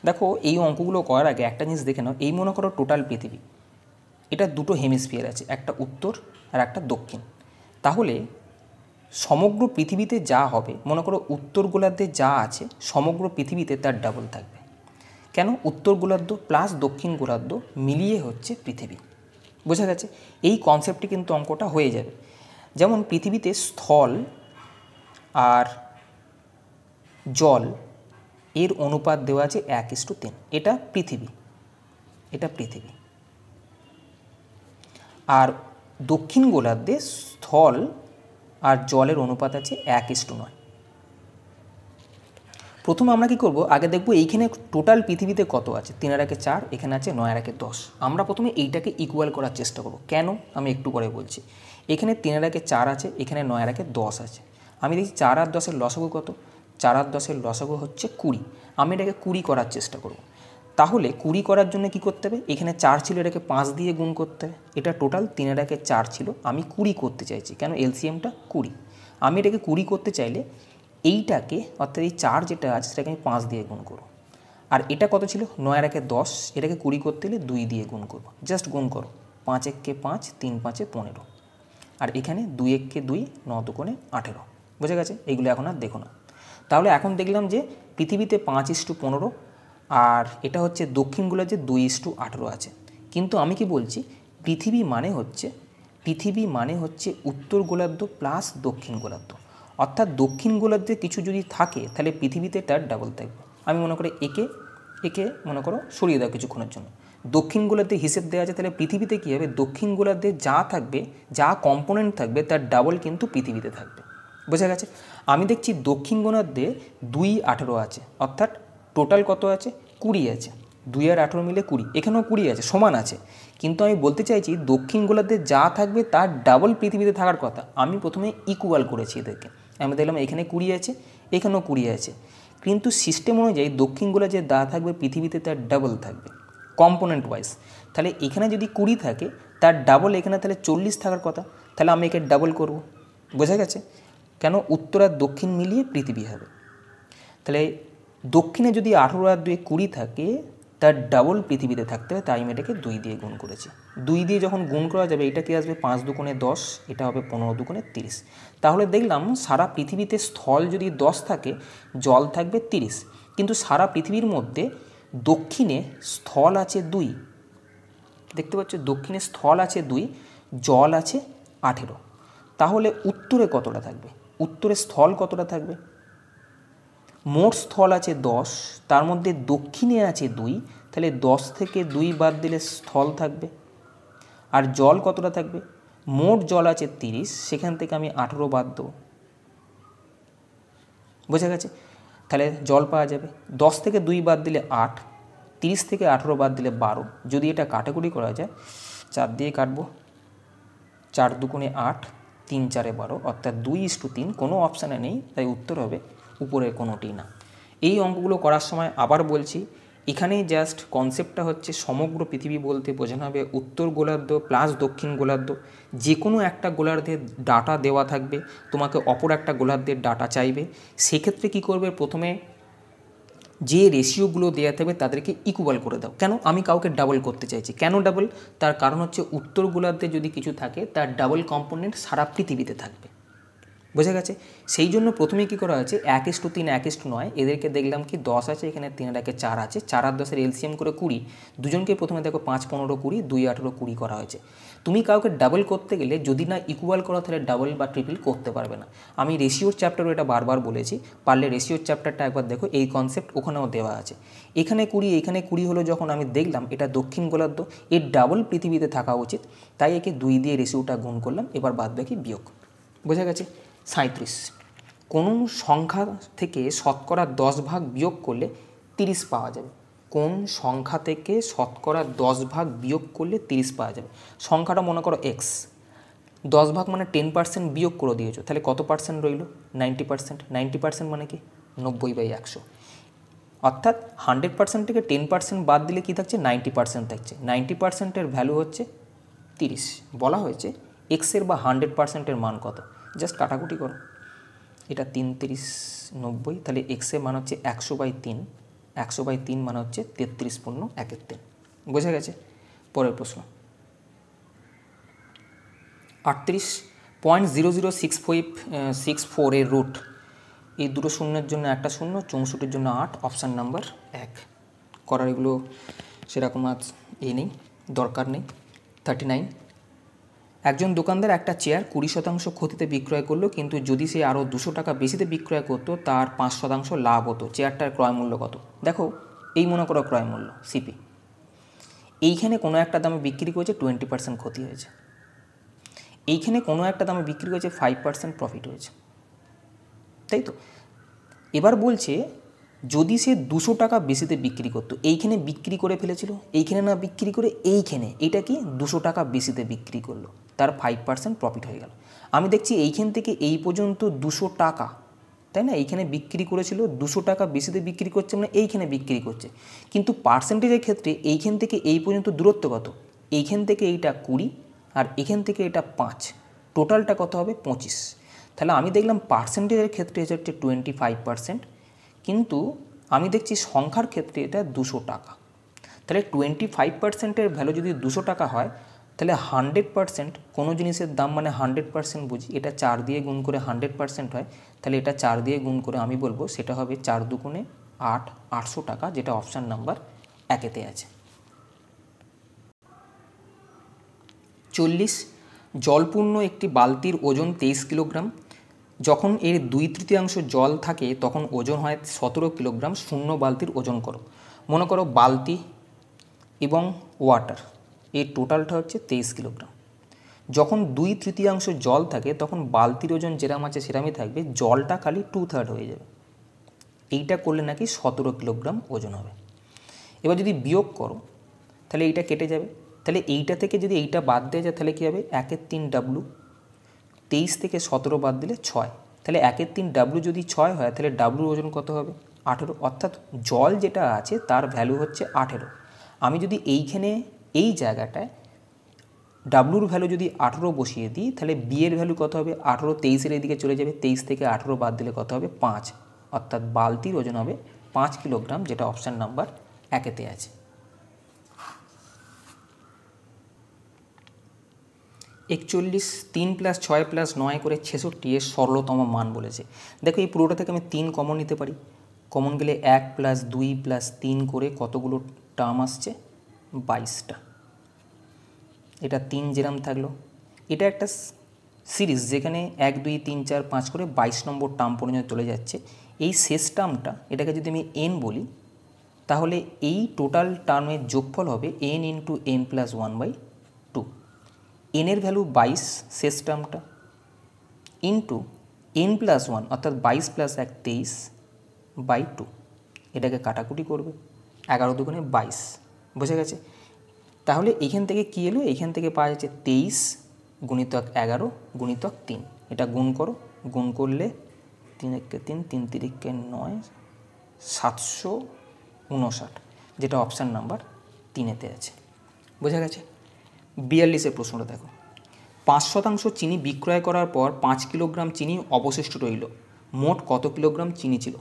দেখো এই অঙ্কগুলো করার আগে একটা জিনিস দেখে নাও এই মনে করো টোটাল পৃথিবী এটা দুটো হেমিস্ফিয়ার আছে একটা উত্তর আর একটা দক্ষিণ তাহলে সমগ্র পৃথিবীতে যা হবে মনে করো উত্তর গোলার্ধে যা আছে সমগ্র পৃথিবীতে তার ডাবল থাকবে কেন উত্তর গোলার্ধ প্লাস দক্ষিণ গোলার্ধ মিলিয়ে হচ্ছে পৃথিবী বোঝা গেছে এই কনসেপ্টটি কিন্তু অঙ্কটা হয়ে যাবে যেমন পৃথিবীতে স্থল আর জল এর অনুপাত দেওয়া আছে এক ইস্টু তিন এটা পৃথিবী এটা পৃথিবী আর দক্ষিণ গোলার্ধে স্থল আর জলের অনুপাত আছে এক ইস্টু নয় প্রথম আমরা কি করব আগে দেখব এইখানে টোটাল পৃথিবীতে কত আছে তিন আর একে চার এখানে আছে নয় আর একে দশ আমরা প্রথমে এইটাকে ইকুয়াল করার চেষ্টা করব কেন আমি একটু পরে বলছি এখানে তিন আর একে চার আছে এখানে নয় আর একে দশ আছে আমি দেখি চার আর দশের লসগু কত চার আর দশের লসগু হচ্ছে কুড়ি আমি এটাকে কুড়ি করার চেষ্টা করব তাহলে কুড়ি করার জন্য কি করতে হবে এখানে চার ছিল এটাকে পাঁচ দিয়ে গুণ করতে হবে এটা টোটাল তিন এটাকে চার ছিল আমি কুড়ি করতে চাইছি কেন এলসিএমটা কুড়ি আমি এটাকে কুড়ি করতে চাইলে এইটাকে অর্থাৎ এই চার যেটা আছে সেটাকে আমি পাঁচ দিয়ে গুণ করব আর এটা কত ছিল নয় একে দশ এটাকে কুড়ি করতে গেলে দুই দিয়ে গুণ করবো জাস্ট গুণ করো পাঁচ এককে পাঁচ তিন পাঁচে পনেরো আর এখানে দুই এককে দুই ন কোণে আঠেরো বুঝে গেছে এইগুলো এখন আর দেখো না তাহলে এখন দেখলাম যে পৃথিবীতে পাঁচ ইস্টু পনেরো আর এটা হচ্ছে দক্ষিণ গোলার্ধে দুই ইস্টু আঠেরো আছে কিন্তু আমি কি বলছি পৃথিবী মানে হচ্ছে পৃথিবী মানে হচ্ছে উত্তর গোলার্ধ প্লাস দক্ষিণ গোলার্ধ অর্থাৎ দক্ষিণ গোলার্ধে কিছু যদি থাকে তাহলে পৃথিবীতে তার ডাবল থাকবে আমি মনে করি একে একে মনে করো সরিয়ে দাও কিছুক্ষণের জন্য দক্ষিণ গোলার্ধে হিসেব দেওয়া আছে তাহলে পৃথিবীতে কী হবে দক্ষিণ গোলার্ধে যা থাকবে যা কম্পোনেন্ট থাকবে তার ডাবল কিন্তু পৃথিবীতে থাকবে বোঝা গেছে আমি দেখছি দক্ষিণ গোলার্ধে দুই আঠেরো আছে অর্থাৎ টোটাল কত আছে কুড়ি আছে দুই আর আঠেরো মিলে কুড়ি এখানেও কুড়ি আছে সমান আছে কিন্তু আমি বলতে চাইছি দক্ষিণ গোলাতে যা থাকবে তার ডাবল পৃথিবীতে থাকার কথা আমি প্রথমে ইকুয়াল করেছি এদেরকে আমি দেখলাম এখানে কুড়ি আছে এখানেও কুড়ি আছে কিন্তু সিস্টেম অনুযায়ী দক্ষিণ যে দা থাকবে পৃথিবীতে তার ডাবল থাকবে কম্পোনেন্ট ওয়াইজ তাহলে এখানে যদি কুড়ি থাকে তার ডাবল এখানে তাহলে চল্লিশ থাকার কথা তাহলে আমি একে ডাবল করব বোঝা গেছে কেন উত্তর আর দক্ষিণ মিলিয়ে পৃথিবী হবে তাহলে দক্ষিণে যদি আঠেরো আর দুই কুড়ি থাকে তার ডাবল পৃথিবীতে থাকতে হবে তাই আমি এটাকে দুই দিয়ে গুণ করেছি দুই দিয়ে যখন গুণ করা যাবে এটা কি আসবে পাঁচ দুকোণে দশ এটা হবে পনেরো দুকোণে তিরিশ তাহলে দেখলাম সারা পৃথিবীতে স্থল যদি দশ থাকে জল থাকবে তিরিশ কিন্তু সারা পৃথিবীর মধ্যে দক্ষিণে স্থল আছে দুই দেখতে পাচ্ছ দক্ষিণে স্থল আছে দুই জল আছে আঠেরো তাহলে উত্তরে কতটা থাকবে উত্তরে স্থল কতটা থাকবে মোট স্থল আছে দশ তার মধ্যে দক্ষিণে আছে দুই তাহলে দশ থেকে দুই বাদ দিলে স্থল থাকবে আর জল কতটা থাকবে মোট জল আছে তিরিশ সেখান থেকে আমি আঠেরো বাদ দেবো বোঝা গেছে তাহলে জল পাওয়া যাবে দশ থেকে দুই বাদ দিলে আট তিরিশ থেকে আঠেরো বাদ দিলে বারো যদি এটা কাটাকুটি করা যায় চার দিয়ে কাটবো চার দুগুণে আট তিন চারে বারো অর্থাৎ দুই ইস টু তিন কোনো অপশানে নেই তাই উত্তর হবে উপরের কোনোটি না এই অঙ্কগুলো করার সময় আবার বলছি এখানেই জাস্ট কনসেপ্টটা হচ্ছে সমগ্র পৃথিবী বলতে বোঝানো হবে উত্তর গোলার্ধ প্লাস দক্ষিণ গোলার্ধ যে কোনো একটা গোলার্ধের ডাটা দেওয়া থাকবে তোমাকে অপর একটা গোলার্ধের ডাটা চাইবে সেক্ষেত্রে কি করবে প্রথমে যে রেশিওগুলো দেওয়া থাকবে তাদেরকে ইকুয়াল করে দাও কেন আমি কাউকে ডাবল করতে চাইছি কেন ডাবল তার কারণ হচ্ছে উত্তর গোলার্ধে যদি কিছু থাকে তার ডাবল কম্পোনেন্ট সারা পৃথিবীতে থাকবে বোঝা গেছে সেই জন্য প্রথমে কী করা হয়েছে এক এস টু তিন এক এস টু নয় এদেরকে দেখলাম কি দশ আছে এখানে তিন এটাকে চার আছে চার আর দশের এলসিএম করে কুড়ি দুজনকে প্রথমে দেখো পাঁচ পনেরো কুড়ি দুই আঠেরো কুড়ি করা হয়েছে তুমি কাউকে ডাবল করতে গেলে যদি না ইকুয়াল করো তাহলে ডাবল বা ট্রিপল করতে পারবে না আমি রেশিওর চ্যাপ্টারও এটা বারবার বলেছি পারলে রেশিওর চ্যাপ্টারটা একবার দেখো এই কনসেপ্ট ওখানেও দেওয়া আছে এখানে কুড়ি এখানে কুড়ি হলো যখন আমি দেখলাম এটা দক্ষিণ গোলার্ধ এর ডাবল পৃথিবীতে থাকা উচিত তাই একে দুই দিয়ে রেশিওটা গুণ করলাম এবার বাদ বাকি বিয়োগ বোঝা গেছে সাঁত্রিশ কোনো সংখ্যা থেকে শতকরা দশ ভাগ বিয়োগ করলে তিরিশ পাওয়া যাবে কোন সংখ্যা থেকে শতকরা দশ ভাগ বিয়োগ করলে তিরিশ পাওয়া যাবে সংখ্যাটা মনে করো এক্স দশ ভাগ মানে টেন পার্সেন্ট বিয়োগ করে দিয়েছো তাহলে কত পার্সেন্ট রইল নাইনটি পার্সেন্ট নাইনটি পার্সেন্ট মানে কি নব্বই বাই একশো অর্থাৎ হান্ড্রেড পার্সেন্ট থেকে টেন পার্সেন্ট বাদ দিলে কি থাকছে নাইনটি পার্সেন্ট থাকছে নাইনটি পার্সেন্টের ভ্যালু হচ্ছে তিরিশ বলা হয়েছে এক্সের বা হান্ড্রেড পার্সেন্টের মান কত জাস্ট কাটাকুটি করো এটা তিন তিরিশ নব্বই তাহলে এক্সের মান হচ্ছে একশো বাই তিন একশো বাই তিন মানে হচ্ছে তেত্রিশ পূর্ণ একের তিন বোঝা গেছে পরের প্রশ্ন আটত্রিশ point zero zero six five six four এর রুট এই দুটো শূন্যের জন্য একটা শূন্য চৌষট্টির জন্য আট অপশান নাম্বার এক করার এগুলো সেরকম আর এ নেই দরকার নেই থার্টি নাইন একজন দোকানদার একটা চেয়ার কুড়ি শতাংশ ক্ষতিতে বিক্রয় করলো কিন্তু যদি সে আরও দুশো টাকা বেশিতে বিক্রয় করতো তার পাঁচ শতাংশ লাভ হতো চেয়ারটার ক্রয় মূল্য কত দেখো এই মনে করো ক্রয় মূল্য সিপি এইখানে কোনো একটা দামে বিক্রি করেছে টোয়েন্টি পার্সেন্ট ক্ষতি হয়েছে এইখানে কোনো একটা দামে বিক্রি করেছে ফাইভ পার্সেন্ট প্রফিট হয়েছে তাই তো এবার বলছে যদি সে দুশো টাকা বেশিতে বিক্রি করতো এইখানে বিক্রি করে ফেলেছিল এইখানে না বিক্রি করে এইখানে এটা কি দুশো টাকা বেশিতে বিক্রি করলো তার ফাইভ পার্সেন্ট প্রফিট হয়ে গেল আমি দেখছি এইখান থেকে এই পর্যন্ত দুশো টাকা তাই না এইখানে বিক্রি করেছিল দুশো টাকা বেশিতে বিক্রি করছে মানে এইখানে বিক্রি করছে কিন্তু পার্সেন্টেজের ক্ষেত্রে এইখান থেকে এই পর্যন্ত দূরত্ব কত এইখান থেকে এইটা কুড়ি আর এখান থেকে এটা পাঁচ টোটালটা কত হবে পঁচিশ তাহলে আমি দেখলাম পার্সেন্টেজের ক্ষেত্রে হচ্ছে টোয়েন্টি ফাইভ পার্সেন্ট কিন্তু আমি দেখছি সংখ্যার ক্ষেত্রে এটা দুশো টাকা তাহলে টোয়েন্টি ফাইভ পার্সেন্টের ভ্যালু যদি দুশো টাকা হয় তাহলে হান্ড্রেড পার্সেন্ট কোনো জিনিসের দাম মানে হান্ড্রেড পার্সেন্ট বুঝি এটা চার দিয়ে গুণ করে হান্ড্রেড পার্সেন্ট হয় তাহলে এটা চার দিয়ে গুণ করে আমি বলবো সেটা হবে চার দুগুণে আট আটশো টাকা যেটা অপশান নাম্বার একেতে আছে চল্লিশ জলপূর্ণ একটি বালতির ওজন তেইশ কিলোগ্রাম যখন এর দুই তৃতীয়াংশ জল থাকে তখন ওজন হয় সতেরো কিলোগ্রাম শূন্য বালতির ওজন করো মনে করো বালতি এবং ওয়াটার এই টোটালটা হচ্ছে তেইশ কিলোগ্রাম যখন দুই তৃতীয়াংশ জল থাকে তখন বালতির ওজন যেরাম আছে সেরামই থাকবে জলটা খালি টু থার্ড হয়ে যাবে এইটা করলে নাকি সতেরো কিলোগ্রাম ওজন হবে এবার যদি বিয়োগ করো তাহলে এইটা কেটে যাবে তাহলে এইটা থেকে যদি এইটা বাদ দেওয়া যায় তাহলে কী হবে একের তিন ডাব্লু তেইশ থেকে সতেরো বাদ দিলে ছয় তাহলে একের তিন ডাব্লু যদি ছয় হয় তাহলে ডাব্লুর ওজন কত হবে আঠেরো অর্থাৎ জল যেটা আছে তার ভ্যালু হচ্ছে আঠেরো আমি যদি এইখানে এই জায়গাটায় ডাব্লুর ভ্যালু যদি আঠেরো বসিয়ে দিই তাহলে বিয়ের ভ্যালু কত হবে আঠেরো তেইশের এদিকে চলে যাবে তেইশ থেকে আঠেরো বাদ দিলে কত হবে পাঁচ অর্থাৎ বালতির ওজন হবে পাঁচ কিলোগ্রাম যেটা অপশান নাম্বার একেতে আছে একচল্লিশ তিন প্লাস ছয় প্লাস নয় করে ছেষট্টি এর সরলতম মান বলেছে দেখো এই পুরোটা থেকে আমি তিন কমন নিতে পারি কমন গেলে এক প্লাস দুই প্লাস তিন করে কতগুলো টার্ম আসছে বাইশটা এটা তিন জেরাম থাকলো এটা একটা সিরিজ যেখানে এক দুই তিন চার পাঁচ করে বাইশ নম্বর টার্ম পর্যন্ত চলে যাচ্ছে এই শেষ টার্মটা এটাকে যদি আমি এন বলি তাহলে এই টোটাল টার্মের যোগফল হবে N into N plus one by এনের ভ্যালু বাইশ শেষ টার্মটা ইন্টু এন প্লাস ওয়ান অর্থাৎ বাইশ প্লাস এক তেইশ বাই টু এটাকে কাটাকুটি করবে এগারো দুগুণে বাইশ বুঝে গেছে তাহলে এখান থেকে কী এলো এখান থেকে পাওয়া যাচ্ছে তেইশ গুণিতক এগারো গুণিতক তিন এটা গুণ করো গুণ করলে তিন একে তিন তিন তিরিককে নয় সাতশো উনষাট যেটা অপশান নাম্বার তিনেতে আছে বোঝা গেছে বিয়াল্লিশের প্রশ্নটা দেখো পাঁচ শতাংশ চিনি বিক্রয় করার পর পাঁচ কিলোগ্রাম চিনি অবশিষ্ট রইল মোট কত কিলোগ্রাম চিনি ছিল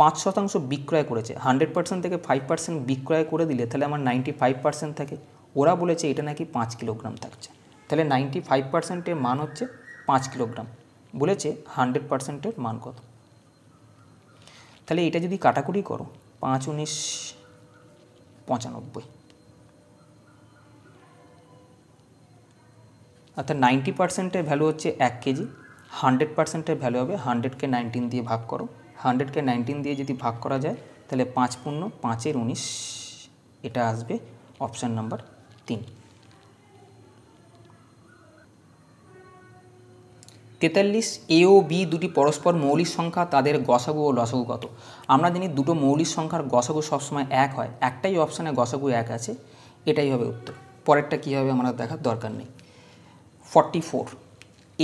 পাঁচ শতাংশ বিক্রয় করেছে হান্ড্রেড পার্সেন্ট থেকে ফাইভ পার্সেন্ট বিক্রয় করে দিলে তাহলে আমার নাইনটি ফাইভ পার্সেন্ট থাকে ওরা বলেছে এটা নাকি পাঁচ কিলোগ্রাম থাকছে তাহলে নাইনটি ফাইভ পার্সেন্টের মান হচ্ছে পাঁচ কিলোগ্রাম বলেছে হান্ড্রেড পার্সেন্টের মান কত তাহলে এটা যদি কাটাকুটি করো পাঁচ উনিশ পঁচানব্বই অর্থাৎ নাইনটি পার্সেন্টের ভ্যালু হচ্ছে এক কেজি হান্ড্রেড পার্সেন্টের ভ্যালু হবে হান্ড্রেডকে নাইনটিন দিয়ে ভাগ করো হান্ড্রেডকে নাইনটিন দিয়ে যদি ভাগ করা যায় তাহলে পাঁচ পূর্ণ পাঁচের উনিশ এটা আসবে অপশান নাম্বার তিন তেতাল্লিশ এ ও বি দুটি পরস্পর মৌলিক সংখ্যা তাদের গসাগু ও লসাগু কত আমরা জানি দুটো মৌলিক সংখ্যার গসাগু সবসময় এক হয় একটাই অপশানে গসাগু এক আছে এটাই হবে উত্তর পরেরটা কী হবে আমাদের দেখার দরকার নেই 44 four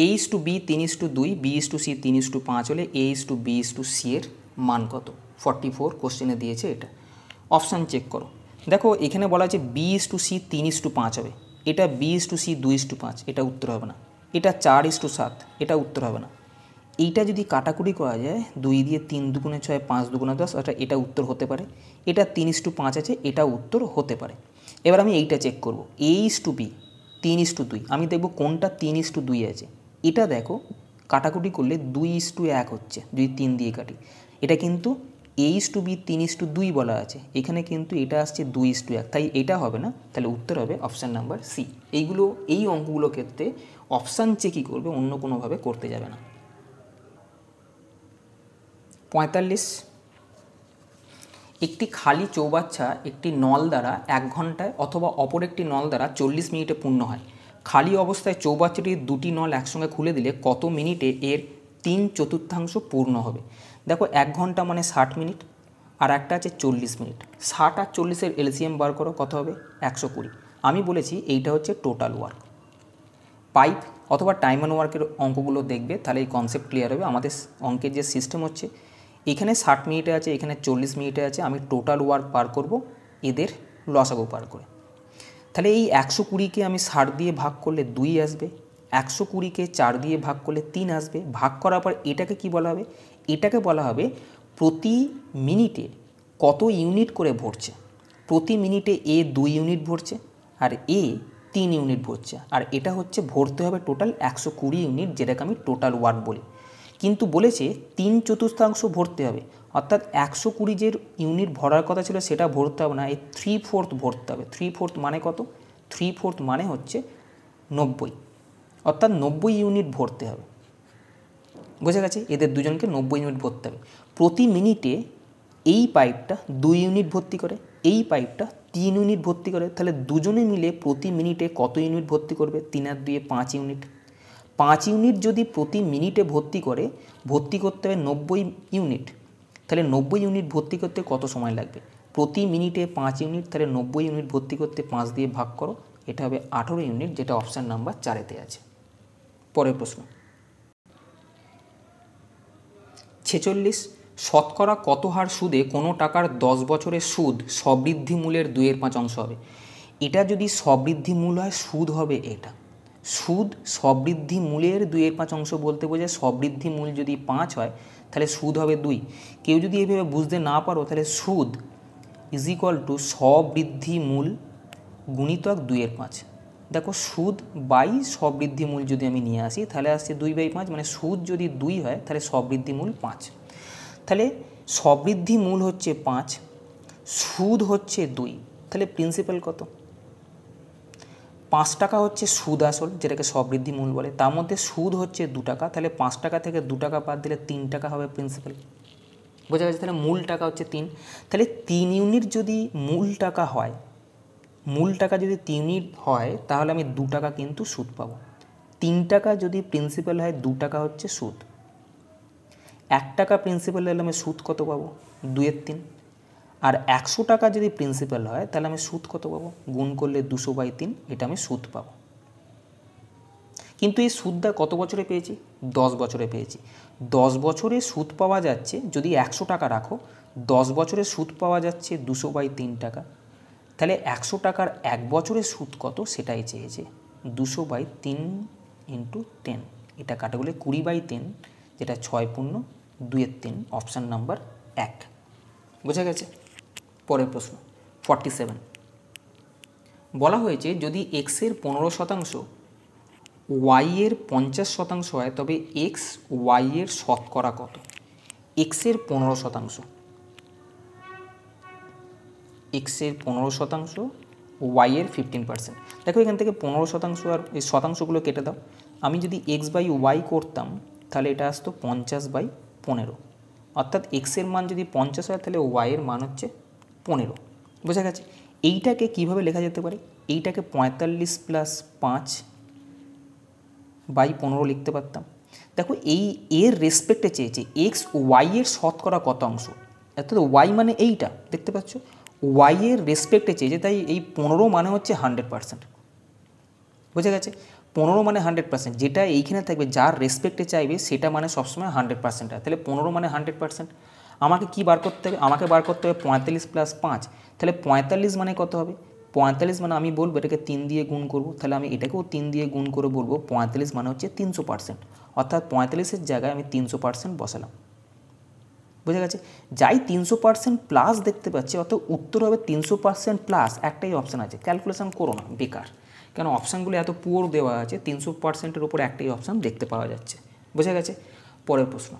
is to to B is is to দুই is to টু সি তিন ইস টু পাঁচ হলে A is to B is to C এর মান কত ফর্টি ফোর কোশ্চেনে দিয়েছে এটা অপশান চেক করো দেখো এখানে বলা আছে বি ইস টু সি তিন ইস টু পাঁচ হবে এটা বি ইস টু সি দুই ইস টু পাঁচ এটা উত্তর হবে না এটা চার ইস টু সাত এটা উত্তর হবে না এইটা যদি কাটাকুটি করা যায় দুই দিয়ে তিন দুগুণে ছয় পাঁচ দুগুণে দশ অর্থাৎ এটা উত্তর হতে পারে এটা তিন ইস টু পাঁচ আছে এটা উত্তর হতে পারে এবার আমি এইটা চেক করব এ ইস টু বি তিন ইস টু দুই আমি দেখব কোনটা তিন ইস টু দুই আছে এটা দেখো কাটাকুটি করলে দুই ইস টু এক হচ্ছে যদি তিন দিয়ে কাটি এটা কিন্তু এ ইস টু বি তিন ইস টু দুই বলা আছে এখানে কিন্তু এটা আসছে দুই ইস টু এক তাই এটা হবে না তাহলে উত্তর হবে অপশান নাম্বার সি এইগুলো এই অঙ্কগুলো ক্ষেত্রে অপশান চেকই করবে অন্য কোনোভাবে করতে যাবে না পঁয়তাল্লিশ একটি খালি চৌবাচ্চা একটি নল দ্বারা এক ঘন্টায় অথবা অপর একটি নল দ্বারা চল্লিশ মিনিটে পূর্ণ হয় খালি অবস্থায় চৌবাচ্চাটির দুটি নল একসঙ্গে খুলে দিলে কত মিনিটে এর তিন চতুর্থাংশ পূর্ণ হবে দেখো এক ঘন্টা মানে ষাট মিনিট আর একটা আছে চল্লিশ মিনিট ষাট আর চল্লিশের এলসিএম বার করো কত হবে একশো কুড়ি আমি বলেছি এইটা হচ্ছে টোটাল ওয়ার্ক পাইপ অথবা টাইম অ্যান্ড ওয়ার্কের অঙ্কগুলো দেখবে তাহলে এই কনসেপ্ট ক্লিয়ার হবে আমাদের অঙ্কের যে সিস্টেম হচ্ছে এখানে ষাট মিনিটে আছে এখানে চল্লিশ মিনিটে আছে আমি টোটাল ওয়ার্ক পার করব এদের লসাগো পার করে তাহলে এই একশো কুড়িকে আমি ষাট দিয়ে ভাগ করলে দুই আসবে একশো কুড়িকে চার দিয়ে ভাগ করলে তিন আসবে ভাগ করার পর এটাকে কি বলা হবে এটাকে বলা হবে প্রতি মিনিটে কত ইউনিট করে ভরছে প্রতি মিনিটে এ দুই ইউনিট ভরছে আর এ তিন ইউনিট ভরছে আর এটা হচ্ছে ভরতে হবে টোটাল একশো কুড়ি ইউনিট যেটাকে আমি টোটাল ওয়ার্ড বলি কিন্তু বলেছে তিন চতুর্থাংশ ভরতে হবে অর্থাৎ একশো কুড়ি যে ইউনিট ভরার কথা ছিল সেটা ভরতে হবে না এই থ্রি ফোর্থ ভরতে হবে থ্রি ফোর্থ মানে কত থ্রি ফোর্থ মানে হচ্ছে নব্বই অর্থাৎ নব্বই ইউনিট ভরতে হবে বুঝে গেছে এদের দুজনকে নব্বই ইউনিট ভরতে হবে প্রতি মিনিটে এই পাইপটা দুই ইউনিট ভর্তি করে এই পাইপটা তিন ইউনিট ভর্তি করে তাহলে দুজনে মিলে প্রতি মিনিটে কত ইউনিট ভর্তি করবে তিন আর দুয়ে পাঁচ ইউনিট পাঁচ ইউনিট যদি প্রতি মিনিটে ভর্তি করে ভর্তি করতে হবে নব্বই ইউনিট তাহলে নব্বই ইউনিট ভর্তি করতে কত সময় লাগবে প্রতি মিনিটে পাঁচ ইউনিট তাহলে নব্বই ইউনিট ভর্তি করতে পাঁচ দিয়ে ভাগ করো এটা হবে আঠেরো ইউনিট যেটা অপশান নাম্বার চারেতে আছে পরের প্রশ্ন ছেচল্লিশ শতকরা কত হার সুদে কোনো টাকার দশ বছরের সুদ সবৃদ্ধি মূলের দুয়ের পাঁচ অংশ হবে এটা যদি সবৃদ্ধি মূল হয় সুদ হবে এটা সুদ সবৃদ্ধি মূলের দুইয়ের পাঁচ অংশ বলতে বোঝায় সবৃদ্ধি মূল যদি পাঁচ হয় তাহলে সুদ হবে দুই কেউ যদি এভাবে বুঝতে না পারো তাহলে সুদ ইজ ইকুয়াল টু সবৃদ্ধি মূল গুণিতক দুইয়ের পাঁচ দেখো সুদ বাই সবৃদ্ধি মূল যদি আমি নিয়ে আসি তাহলে আসছে দুই বাই পাঁচ মানে সুদ যদি দুই হয় তাহলে সবৃদ্ধি মূল পাঁচ তাহলে সবৃদ্ধি মূল হচ্ছে পাঁচ সুদ হচ্ছে দুই তাহলে প্রিন্সিপাল কত পাঁচ টাকা হচ্ছে সুদ আসল যেটাকে সবৃদ্ধি মূল বলে তার মধ্যে সুদ হচ্ছে দু টাকা তাহলে পাঁচ টাকা থেকে দু টাকা বাদ দিলে তিন টাকা হবে প্রিন্সিপাল বোঝা গেছে তাহলে মূল টাকা হচ্ছে তিন তাহলে তিন ইউনিট যদি মূল টাকা হয় মূল টাকা যদি তিন ইউনিট হয় তাহলে আমি দু টাকা কিন্তু সুদ পাবো তিন টাকা যদি প্রিন্সিপাল হয় দু টাকা হচ্ছে সুদ এক টাকা প্রিন্সিপাল হলে আমি সুদ কত পাবো দুয়ের তিন আর একশো টাকা যদি প্রিন্সিপাল হয় তাহলে আমি সুদ কত পাবো গুণ করলে দুশো বাই তিন এটা আমি সুদ পাবো কিন্তু এই সুদটা কত বছরে পেয়েছি দশ বছরে পেয়েছি দশ বছরে সুদ পাওয়া যাচ্ছে যদি একশো টাকা রাখো দশ বছরে সুদ পাওয়া যাচ্ছে দুশো বাই তিন টাকা তাহলে একশো টাকার এক বছরে সুদ কত সেটাই চেয়েছে দুশো বাই তিন ইন্টু টেন এটা কাটা গেলে কুড়ি বাই তিন যেটা ছয় পূর্ণ দুয়ের তিন অপশান নাম্বার এক বোঝা গেছে পরের প্রশ্ন ফর্টি সেভেন বলা হয়েছে যদি এক্সের পনেরো শতাংশ ওয়াইয়ের পঞ্চাশ শতাংশ হয় তবে এক্স ওয়াইয়ের শতকরা কত এক্সের পনেরো শতাংশ এক্সের পনেরো শতাংশ ওয়াইয়ের ফিফটিন পার্সেন্ট দেখো এখান থেকে পনেরো শতাংশ আর এই শতাংশগুলো কেটে দাও আমি যদি এক্স বাই ওয়াই করতাম তাহলে এটা আসতো পঞ্চাশ বাই পনেরো অর্থাৎ এক্সের মান যদি পঞ্চাশ হয় তাহলে ওয়াইয়ের মান হচ্ছে পনেরো বোঝা গেছে এইটাকে কিভাবে লেখা যেতে পারে এইটাকে পঁয়তাল্লিশ প্লাস পাঁচ বাই পনেরো লিখতে পারতাম দেখো এই এর রেসপেক্টে চেয়েছে এক্স ওয়াইয়ের শতকরা কত অংশ অর্থাৎ ওয়াই মানে এইটা দেখতে পাচ্ছ ওয়াইয়ের রেসপেক্টে চেয়েছে তাই এই পনেরো মানে হচ্ছে হান্ড্রেড পার্সেন্ট বোঝা গেছে পনেরো মানে হান্ড্রেড পার্সেন্ট যেটা এইখানে থাকবে যার রেসপেক্টে চাইবে সেটা মানে সবসময় হান্ড্রেড পার্সেন্ট তাহলে পনেরো মানে হান্ড্রেড পারসেন্ট আমাকে কি বার করতে হবে আমাকে বার করতে হবে পঁয়তাল্লিশ প্লাস পাঁচ তাহলে পঁয়তাল্লিশ মানে কত হবে পঁয়তাল্লিশ মানে আমি বলবো এটাকে তিন দিয়ে গুণ করব তাহলে আমি এটাকেও তিন দিয়ে গুণ করে বলবো পঁয়তাল্লিশ মানে হচ্ছে তিনশো পার্সেন্ট অর্থাৎ পঁয়তাল্লিশের জায়গায় আমি তিনশো পার্সেন্ট বসালাম বুঝে গেছে যাই তিনশো পার্সেন্ট প্লাস দেখতে পাচ্ছি অর্থাৎ উত্তর হবে তিনশো পার্সেন্ট প্লাস একটাই অপশান আছে ক্যালকুলেশন করো না বেকার কেন অপশানগুলো এত পুয়োর দেওয়া আছে তিনশো পার্সেন্টের উপর একটাই অপশান দেখতে পাওয়া যাচ্ছে বুঝে গেছে পরের প্রশ্ন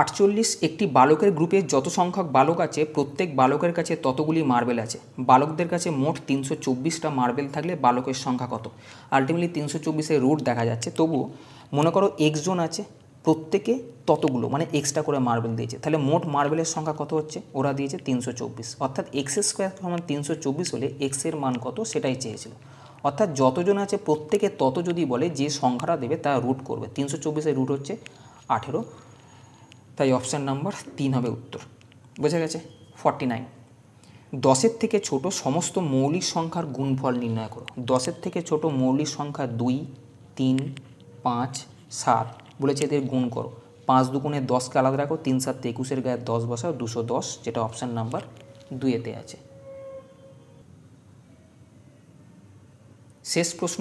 আটচল্লিশ একটি বালকের গ্রুপে যত সংখ্যক বালক আছে প্রত্যেক বালকের কাছে ততগুলি মার্বেল আছে বালকদের কাছে মোট তিনশো চব্বিশটা মার্বেল থাকলে বালকের সংখ্যা কত আলটিমেটলি তিনশো চব্বিশের রুট দেখা যাচ্ছে তবু মনে করো এক্স জন আছে প্রত্যেকে ততগুলো মানে এক্সট্রা করে মার্বেল দিয়েছে তাহলে মোট মার্বেলের সংখ্যা কত হচ্ছে ওরা দিয়েছে তিনশো চব্বিশ অর্থাৎ এক্স স্কোয়ার সমান তিনশো চব্বিশ হলে এক্সের মান কত সেটাই চেয়েছিল অর্থাৎ যতজন আছে প্রত্যেকে তত যদি বলে যে সংখ্যাটা দেবে তা রুট করবে তিনশো চব্বিশের রুট হচ্ছে আঠেরো তাই অপশান নাম্বার তিন হবে উত্তর বোঝা গেছে ফর্টি নাইন দশের থেকে ছোট সমস্ত মৌলিক সংখ্যার গুণফল নির্ণয় করো দশের থেকে ছোট মৌলিক সংখ্যা দুই তিন পাঁচ সাত বলেছে এদের গুণ করো পাঁচ দুগুণে দশকে আলাদা রাখো তিন সাত একুশের গায়ে দশ বসাও দুশো দশ যেটা অপশান নাম্বার দুয়েতে আছে শেষ প্রশ্ন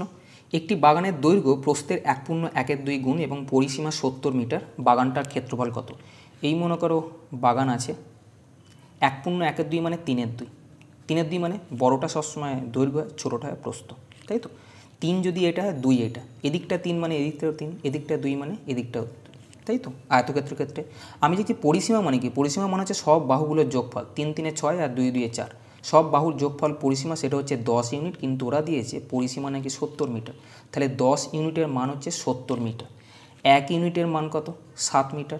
একটি বাগানের দৈর্ঘ্য প্রস্থের এক পূর্ণ একের দুই গুণ এবং পরিসীমা সত্তর মিটার বাগানটার ক্ষেত্রফল কত এই মনে করো বাগান আছে এক পূর্ণ একের দুই মানে তিনের দুই তিনের দুই মানে বড়োটা সবসময় দৈর্ঘ্য হয় ছোটোটা হয় প্রস্ত তাই তো তিন যদি এটা হয় দুই এটা এদিকটা তিন মানে এদিকটাও তিন এদিকটা দুই মানে এদিকটাও তাই তো আয়তক্ষেত্র ক্ষেত্রে আমি যে পরিসীমা মানে কি পরিসীমা মানে হচ্ছে সব বাহুগুলোর যোগফল তিন তিনে ছয় আর দুই দুয়ে চার সব বাহুর যোগফল পরিসীমা সেটা হচ্ছে দশ ইউনিট কিন্তু ওরা দিয়েছে পরিসীমা নাকি সত্তর মিটার তাহলে দশ ইউনিটের মান হচ্ছে সত্তর মিটার এক ইউনিটের মান কত সাত মিটার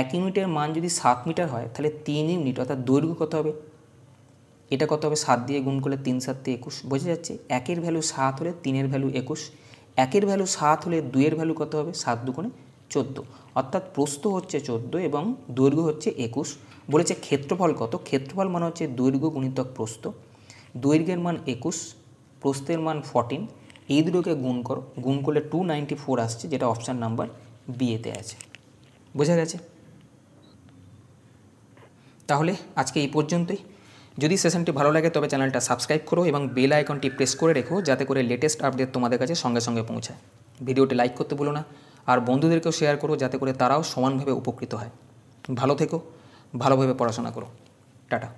এক ইউনিটের মান যদি সাত মিটার হয় তাহলে তিন ইউনিট অর্থাৎ দৈর্ঘ্য কত হবে এটা কত হবে সাত দিয়ে গুণ করলে তিন সাত দিয়ে একুশ বোঝা যাচ্ছে একের ভ্যালু সাত হলে তিনের ভ্যালু একুশ একের ভ্যালু সাত হলে দুইয়ের ভ্যালু কত হবে সাত দুগুণে চোদ্দো অর্থাৎ প্রস্থ হচ্ছে চোদ্দো এবং দৈর্ঘ্য হচ্ছে একুশ বলেছে ক্ষেত্রফল কত ক্ষেত্রফল মানে হচ্ছে দৈর্ঘ্য গুণিতক প্রস্থ দৈর্ঘ্যের মান একুশ প্রস্থের মান ফর্টিন এই দুটোকে গুণ করো গুণ করলে টু নাইনটি ফোর আসছে যেটা অপশান নাম্বার বিয়েতে আছে বোঝা গেছে তাহলে আজকে এই পর্যন্তই যদি সেশনটি ভালো লাগে তবে চ্যানেলটা সাবস্ক্রাইব করো এবং বেল আইকনটি প্রেস করে রেখো যাতে করে লেটেস্ট আপডেট তোমাদের কাছে সঙ্গে সঙ্গে পৌঁছায় ভিডিওটি লাইক করতে ভুলো না আর বন্ধুদেরকেও শেয়ার করো যাতে করে তারাও সমানভাবে উপকৃত হয় ভালো থেকো ভালোভাবে পড়াশোনা করো টাটা